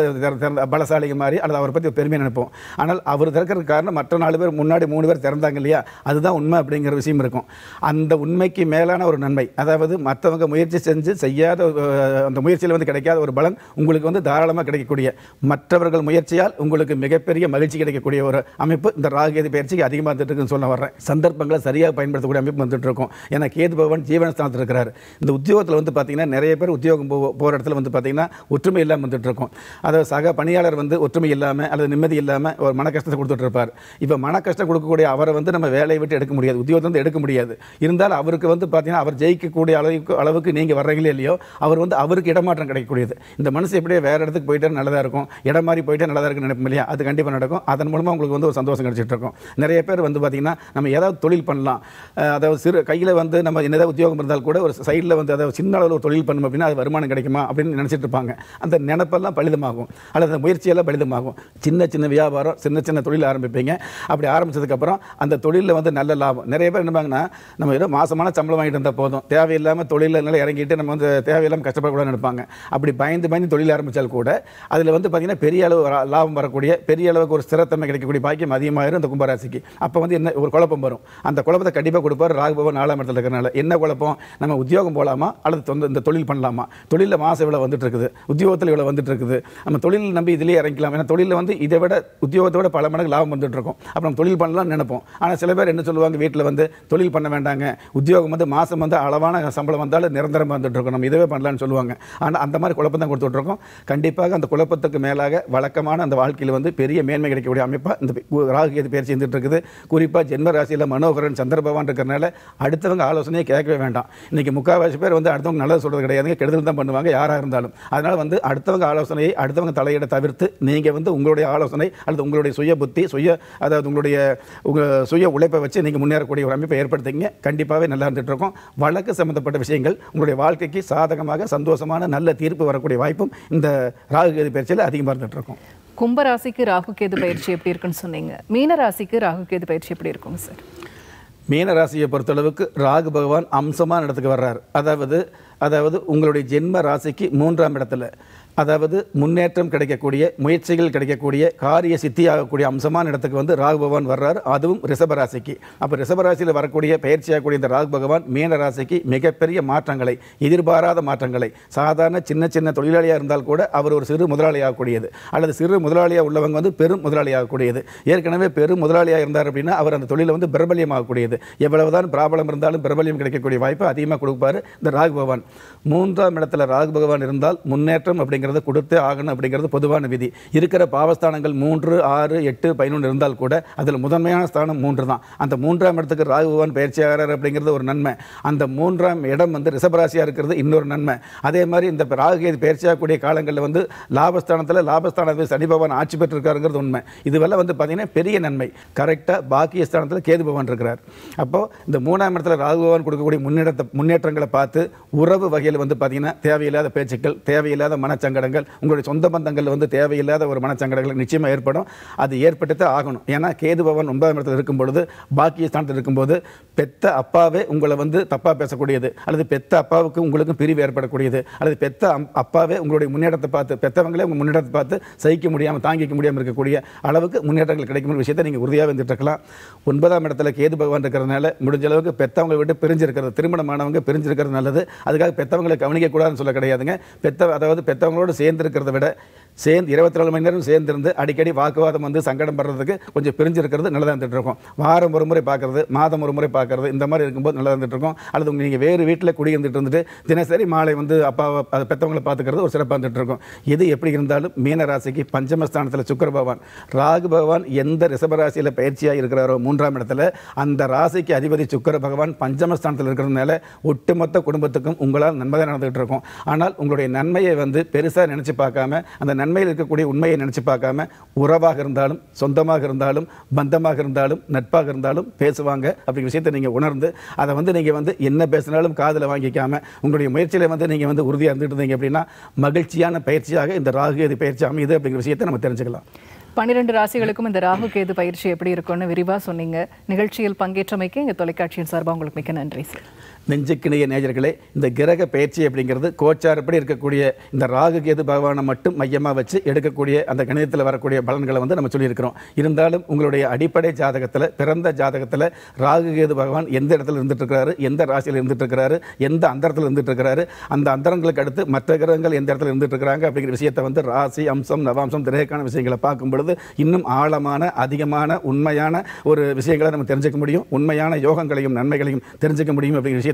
தான் பலசாலி மாதிரி அல்லது அவரை பற்றி பெருமையாக நினைப்போம் ஆனால் அவர் திறக்கிறதுக்கு காரணம் மற்ற நாலு பேர் முன்னாடி மூணு பேர் திறந்தாங்க இல்லையா அதுதான் உண்மை அப்படிங்கிற விஷயம் இருக்கும் அந்த உண்மைக்கு மேலான ஒரு நன்மை அதாவது மற்றவங்க முயற்சி செஞ்சு செய்யாத அந்த முயற்சியில் வந்து கிடைக்காத ஒரு பலன் உங்களுக்கு வந்து தாராளமாக கிடைக்கக்கூடிய மற்றவர்கள் முயற்சியால் உங்களுக்கு மிகப்பெரிய மகிழ்ச்சி கிடைக்கக்கூடிய ஒரு அமைப்பு இந்த ராகுகேது பயிற்சிக்கு அதிகமாக வந்துட்டுருக்குன்னு சொல்ல வர்றேன் சந்தர்ப்பங்களை சரியாக பயன்படுத்தக்கூடிய அமைப்பு வந்துட்டு இருக்கும் ஏன்னா கேது பகவான் ஜீவனஸ்தானத்தில் இருக்கிறார் இந்த உத்தியோகத்தில் வந்து பார்த்திங்கன்னா நிறைய பேர் உத்தியோகம் போ போகிற இடத்துல வந்து பார்த்திங்கன்னா ஒற்றுமை இல்லாமல் வந்துட்டு இருக்கும் அதாவது சக பணியாளர் வந்து ஒற்றுமை இல்லாமல் அல்லது நிம்மதி இல்லாமல் ஒரு மன கஷ்டத்தை கொடுத்துட்டு இருப்பார் இப்போ மன கஷ்டம் கொடுக்கக்கூடிய அவரை வந்து நம்ம வேலையை விட்டு எடுக்க முடியாது உத்தியோகத்தை வந்து எடுக்க முடியாது இருந்தால் இருந்தால் அவருக்கு வந்து பார்த்தீங்கன்னா அவர் ஜெயிக்கக்கூடிய அளவுக்கு அளவுக்கு நீங்கள் வர்றீங்களே இல்லையோ அவர் வந்து அவருக்கு இடமாற்றம் கிடைக்கக்கூடியது இந்த மனுஷன் எப்படியே வேறு இடத்துக்கு போயிட்டே நல்லதாக இருக்கும் இடம் மாதிரி போயிட்டே நல்லதாக இருக்கும் நினைப்போம் இல்லையா அது கண்டிப்பாக நடக்கும் அதன் மூலமாக உங்களுக்கு வந்து ஒரு சந்தோஷம் கிடைச்சிட்டு இருக்கும் நிறைய பேர் வந்து பார்த்திங்கன்னா நம்ம ஏதாவது தொழில் பண்ணலாம் அதாவது சிறு கையில் வந்து நம்ம என்னதான் உத்தியோகம் இருந்தால் கூட ஒரு சைடில் வந்து அதாவது சின்ன அளவில் ஒரு தொழில் பண்ணணும் அப்படின்னா அது வருமானம் கிடைக்குமா அப்படின்னு நினச்சிட்டு இருப்பாங்க அந்த நினப்பெல்லாம் பலிதமாகும் அல்லது அந்த முயற்சியெல்லாம் பலிதமாகும் சின்ன சின்ன வியாபாரம் சின்ன சின்ன தொழில் ஆரம்பிப்பீங்க அப்படி ஆரம்பித்ததுக்கப்புறம் அந்த தொழிலில் வந்து நல்ல லாபம் நிறைய பேர் என்ன நம்ம ஏதோ மாசமான சம்பளம் வாங்கிட்டு இருந்தால் போதும் தேவையில்லாமல் தொழிலில் இறங்கிட்டு நம்ம வந்து தேவையில்லாமல் கஷ்டப்படக்கூடாது நினைப்பாங்க அப்படி பயந்து பயந்து தொழில் ஆரம்பித்தால் கூட அதில் வந்து பார்த்திங்கன்னா பெரிய அளவு லாபம் வரக்கூடிய பெரிய அளவுக்கு ஒரு ஸ்திரத்தன்மை கிடைக்கக்கூடிய பாக்கியம் அதிகமாகிடும் இந்த கும்பராசிக்கு அப்போ வந்து என்ன ஒரு குழப்பம் வரும் அந்த குழப்பத்தை கண்டிப்பாக கொடுப்பார் ராகுபவன் நாலாம் இடத்துல இருக்கிறனால என்ன குழப்பம் நம்ம உத்தியோகம் போகலாமா அல்லது தொந்த இந்த தொழில் பண்ணலாமா தொழிலில் மாதம் இவ்வளோ வந்துட்டு இருக்குது உத்தியோகத்தில் இவ்வளோ வந்துட்டு இருக்குது நம்ம தொழில் நம்பி இதிலே இறங்கிக்கலாம் ஏன்னா தொழிலில் வந்து இதை விட உத்தியோகத்தோட பல மடங்கு லாபம் வந்துட்டு இருக்கும் அப்புறம் தொழில் பண்ணலாம்னு நினைப்போம் ஆனால் சில பேர் என்ன சொல்லுவாங்க வீட்டில் வந்து தொழில் பண்ண வேண்டாங்க உத்தியோகம் வந்து மாதம் வந்து அளவான சம்பளம் வந்தாலும் நிரந்தரமாக வந்துட்டுருக்கோம் நம்ம இதவே பண்ணலான்னு சொல்லுவாங்க ஆனால் அந்த மாதிரி குழப்பம் தான் கொடுத்துட்ருக்கோம் கண்டிப்பாக அந்த குழப்பத்துக்கு மேலாக வழக்கமான அந்த வாழ்க்கையில் வந்து பெரிய மேன்மை கிடைக்கக்கூடிய அமைப்பாக இந்த ராகு கேது பேர் இருக்குது குறிப்பாக ஜென்ம ராசியில் மனோகரன் சந்திரபவான் இருக்கிறனால அடுத்தவங்க ஆலோசனையை கேட்கவே வேண்டாம் இன்றைக்கி முக்கால்வாசி பேர் வந்து அடுத்தவங்க நல்லது சொல்கிறது கிடையாதுங்க கெடுதல் தான் பண்ணுவாங்க யாராக இருந்தாலும் அதனால் வந்து அடுத்தவங்க ஆலோசனையை அடுத்தவங்க தலையிட தவிர்த்து நீங்கள் வந்து உங்களுடைய ஆலோசனை அல்லது உங்களுடைய சுய புத்தி சுய அதாவது உங்களுடைய உங்கள் சுய உழைப்பை வச்சு நீங்கள் முன்னேறக்கூடிய ஒரு அமைப்பை ஏற்படுத்திங்க கண்டிப்பாக கண்டிப்பாகவே நல்லா இருந்துகிட்ருக்கோம் வழக்கு சம்மந்தப்பட்ட விஷயங்கள் உங்களுடைய வாழ்க்கைக்கு சாதகமாக சந்தோஷமான நல்ல தீர்ப்பு வரக்கூடிய வாய்ப்பும் இந்த ராகு கேது பயிற்சியில் அதிகமாக இருந்துகிட்ருக்கோம் கும்பராசிக்கு ராகு கேது பயிற்சி எப்படி இருக்குன்னு சொன்னீங்க மீனராசிக்கு ராகு கேது பயிற்சி எப்படி இருக்கும் சார் மீனராசியை பொறுத்தளவுக்கு ராகு பகவான் அம்சமான நடத்துக்கு வர்றார் அதாவது அதாவது உங்களுடைய ஜென்ம ராசிக்கு மூன்றாம் இடத்துல அதாவது முன்னேற்றம் கிடைக்கக்கூடிய முயற்சிகள் கிடைக்கக்கூடிய காரிய சித்தியாகக்கூடிய அம்சமான இடத்துக்கு வந்து ராகு பகவான் வர்றார் அதுவும் ரிஷபராசிக்கு அப்போ ரிஷபராசியில் வரக்கூடிய பயிற்சியாகக்கூடிய இந்த ராகு பகவான் மீன ராசிக்கு மிகப்பெரிய மாற்றங்களை எதிர்பாராத மாற்றங்களை சாதாரண சின்ன சின்ன தொழிலாளியாக இருந்தால் கூட அவர் ஒரு சிறு முதலாளியாகக்கூடியது அல்லது சிறு முதலாளியாக உள்ளவங்க வந்து பெரும் முதலாளியாகக்கூடியது ஏற்கனவே பெரும் முதலாளியாக இருந்தார் அப்படின்னா அவர் அந்த தொழிலை வந்து பிரபல்யமாகக்கூடியது எவ்வளவுதான் பிராபலம் இருந்தாலும் பிரபலியம் கிடைக்கக்கூடிய வாய்ப்பு அதிகமாக கொடுப்பார் இந்த ராகு பகவான் மூன்றாம் இடத்துல ராகு பகவான் இருந்தால் முன்னேற்றம் அப்படிங்கிற அப்படிங்கிறத கொடுத்து ஆகணும் அப்படிங்கிறது பொதுவான விதி இருக்கிற பாவஸ்தானங்கள் மூன்று ஆறு எட்டு பதினொன்று இருந்தால் கூட அதில் முதன்மையான ஸ்தானம் மூன்று தான் அந்த மூன்றாம் இடத்துக்கு ராகுபவான் பயிற்சியாகிறார் அப்படிங்கிறது ஒரு நன்மை அந்த மூன்றாம் இடம் வந்து ரிசபராசியாக இருக்கிறது இன்னொரு நன்மை அதே மாதிரி இந்த ராகுகேது பயிற்சியாகக்கூடிய காலங்களில் வந்து லாபஸ்தானத்தில் லாபஸ்தானத்தில் சனி பகவான் ஆட்சி பெற்றிருக்காருங்கிறது உண்மை இதுவெல்லாம் வந்து பார்த்தீங்கன்னா பெரிய நன்மை கரெக்டாக பாக்கிய ஸ்தானத்தில் கேது பவான் இருக்கிறார் அப்போது இந்த மூணாம் இடத்துல ராகு கொடுக்கக்கூடிய முன்னேற்றத்தை முன்னேற்றங்களை பார்த்து உறவு வகையில் வந்து பார்த்தீங்கன்னா தேவையில்லாத பேச்சுக்கள் தேவையில்லாத மனச்சங்க மனச்சங்கடங்கள் உங்களுடைய சொந்த பந்தங்கள் வந்து தேவையில்லாத ஒரு மனச்சங்கடங்கள் நிச்சயமாக ஏற்படும் அது ஏற்பட்டு ஆகணும் ஏன்னா கேது பவன் ஒன்பதாம் இடத்துல இருக்கும் பொழுது பாக்கிய ஸ்தானத்தில் இருக்கும்போது பெத்த அப்பாவே உங்களை வந்து தப்பாக பேசக்கூடியது அல்லது பெத்த அப்பாவுக்கு உங்களுக்கும் பிரிவு ஏற்படக்கூடியது அல்லது பெத்த அப்பாவே உங்களுடைய முன்னேற்றத்தை பார்த்து பெற்றவங்களே உங்கள் முன்னேற்றத்தை பார்த்து சகிக்க முடியாமல் தாங்கிக்க முடியாமல் இருக்கக்கூடிய அளவுக்கு முன்னேற்றங்கள் கிடைக்கும் விஷயத்தை நீங்கள் உறுதியாக வந்துட்டுருக்கலாம் ஒன்பதாம் இடத்துல கேது பகவான் இருக்கிறதுனால முடிஞ்ச அளவுக்கு பெற்றவங்களை விட்டு பிரிஞ்சிருக்கிறது திருமணமானவங்க பிரிஞ்சிருக்கிறது நல்லது அதுக்காக பெற்றவங்களை கவனிக்கக்கூடாதுன்னு சொல்ல கிடையாதுங்க பெத்த அதாவது பெற்றவங்களோட அவரோடு சேர்ந்திருக்கிறத விட சேர்ந்து இருபத்தி நாலு மணி நேரம் சேர்ந்திருந்து அடிக்கடி வாக்குவாதம் வந்து சங்கடம் படுறதுக்கு கொஞ்சம் பிரிஞ்சிருக்கிறது நல்லா தான் இருக்கும் வாரம் ஒரு முறை பார்க்குறது மாதம் ஒரு முறை பார்க்கறது இந்த மாதிரி இருக்கும்போது நல்லா இருந்துட்டு இருக்கும் அல்லது உங்கள் நீங்கள் வேறு வீட்டில் குடியிருந்துட்டு இருந்துட்டு தினசரி மாலை வந்து அப்பாவை பெற்றவங்களை பார்த்துக்கிறது ஒரு சிறப்பாக இருந்துகிட்டு இருக்கும் எது எப்படி இருந்தாலும் மீன ராசிக்கு பஞ்சமஸ்தானத்தில் சுக்கர பகவான் ராகு பகவான் எந்த ராசியில் பயிற்சியாக இருக்கிறாரோ மூன்றாம் இடத்துல அந்த ராசிக்கு அதிபதி சுக்கர பகவான் பஞ்சமஸ்தானத்தில் இருக்கிறதுனால ஒட்டுமொத்த குடும்பத்துக்கும் உங்களால் நன்மை தான் நடந்துகிட்டு இருக்கும் ஆனால் உங்களுடைய நன்மையை வந்து பெருசாக நினச்சி பார்க்காம அந்த நன்மையில் இருக்கக்கூடிய உண்மையை நினச்சி பார்க்காம உறவாக இருந்தாலும் சொந்தமாக இருந்தாலும் பந்தமாக இருந்தாலும் நட்பாக இருந்தாலும் பேசுவாங்க அப்படிங்கிற விஷயத்தை நீங்கள் உணர்ந்து அதை வந்து நீங்கள் வந்து என்ன பேசினாலும் காதில் வாங்கிக்காம உங்களுடைய முயற்சியில் வந்து நீங்கள் வந்து உறுதியாக இருந்துகிட்டு இருந்தீங்க அப்படின்னா மகிழ்ச்சியான பயிற்சியாக இந்த ராகு எது பயிற்சி அமையுது அப்படிங்கிற விஷயத்தை நம்ம தெரிஞ்சுக்கலாம் பன்னிரண்டு ராசிகளுக்கும் இந்த ராகு கேது பயிற்சி எப்படி இருக்கும்னு விரிவாக சொன்னீங்க நிகழ்ச்சியில் பங்கேற்றமைக்கு எங்கள் தொலைக்காட்சியின் சார்பாக உங்களுக்கு மிக்க நன்றி சார் நெஞ்சுக்கிணைய நேஜர்களே இந்த கிரக பயிற்சி அப்படிங்கிறது கோச்சாரப்படி இருக்கக்கூடிய இந்த ராகு கேது பகவானை மட்டும் மையமாக வச்சு எடுக்கக்கூடிய அந்த கணிதத்தில் வரக்கூடிய பலன்களை வந்து நம்ம சொல்லியிருக்கிறோம் இருந்தாலும் உங்களுடைய அடிப்படை ஜாதகத்தில் பிறந்த ஜாதகத்தில் ராகு கேது பகவான் எந்த இடத்துல இருந்துட்டு இருக்கிறாரு எந்த ராசியில் இருந்துட்டு இருக்கிறாரு எந்த அந்தரத்தில் இருந்துட்டு இருக்கிறாரு அந்த அந்தரங்களுக்கு அடுத்து மற்ற கிரகங்கள் எந்த இடத்துல இருந்துட்டு இருக்கிறாங்க அப்படிங்கிற விஷயத்தை வந்து ராசி அம்சம் நவாம்சம் திரேகான விஷயங்களை பார்க்கும் பொழுது இன்னும் ஆழமான அதிகமான உண்மையான ஒரு விஷயங்களை நம்ம தெரிஞ்சுக்க முடியும் உண்மையான யோகங்களையும் நன்மைகளையும் தெரிஞ்சுக்க முடியும் அப்படிங்கிற விஷயம்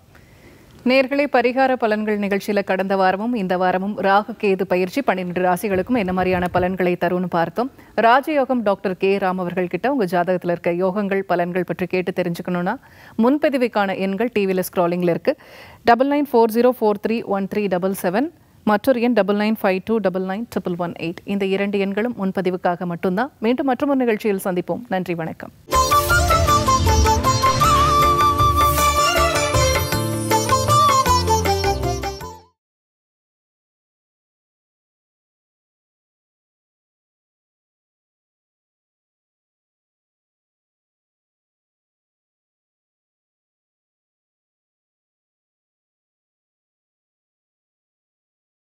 நேர்களை பரிகார பலன்கள் நிகழ்ச்சியில் கடந்த வாரமும் இந்த வாரமும் ராகு கேது பயிற்சி பன்னிரெண்டு ராசிகளுக்கும் என்ன மாதிரியான பலன்களை தரும்னு பார்த்தோம் ராஜயோகம் டாக்டர் கே ராம் அவர்கள் கிட்ட உங்கள் ஜாதகத்தில் இருக்க யோகங்கள் பலன்கள் பற்றி கேட்டு தெரிஞ்சுக்கணும்னா முன்பதிவுக்கான எண்கள் டிவியில் ஸ்க்ராலிங்கில் இருக்கு double nine four zero four three one three double seven மற்றொரு எண் double nine five two double nine triple one eight இந்த இரண்டு எண்களும் முன்பதிவுக்காக மட்டும்தான் மீண்டும் மற்றொரு நிகழ்ச்சியில் சந்திப்போம் நன்றி வணக்கம்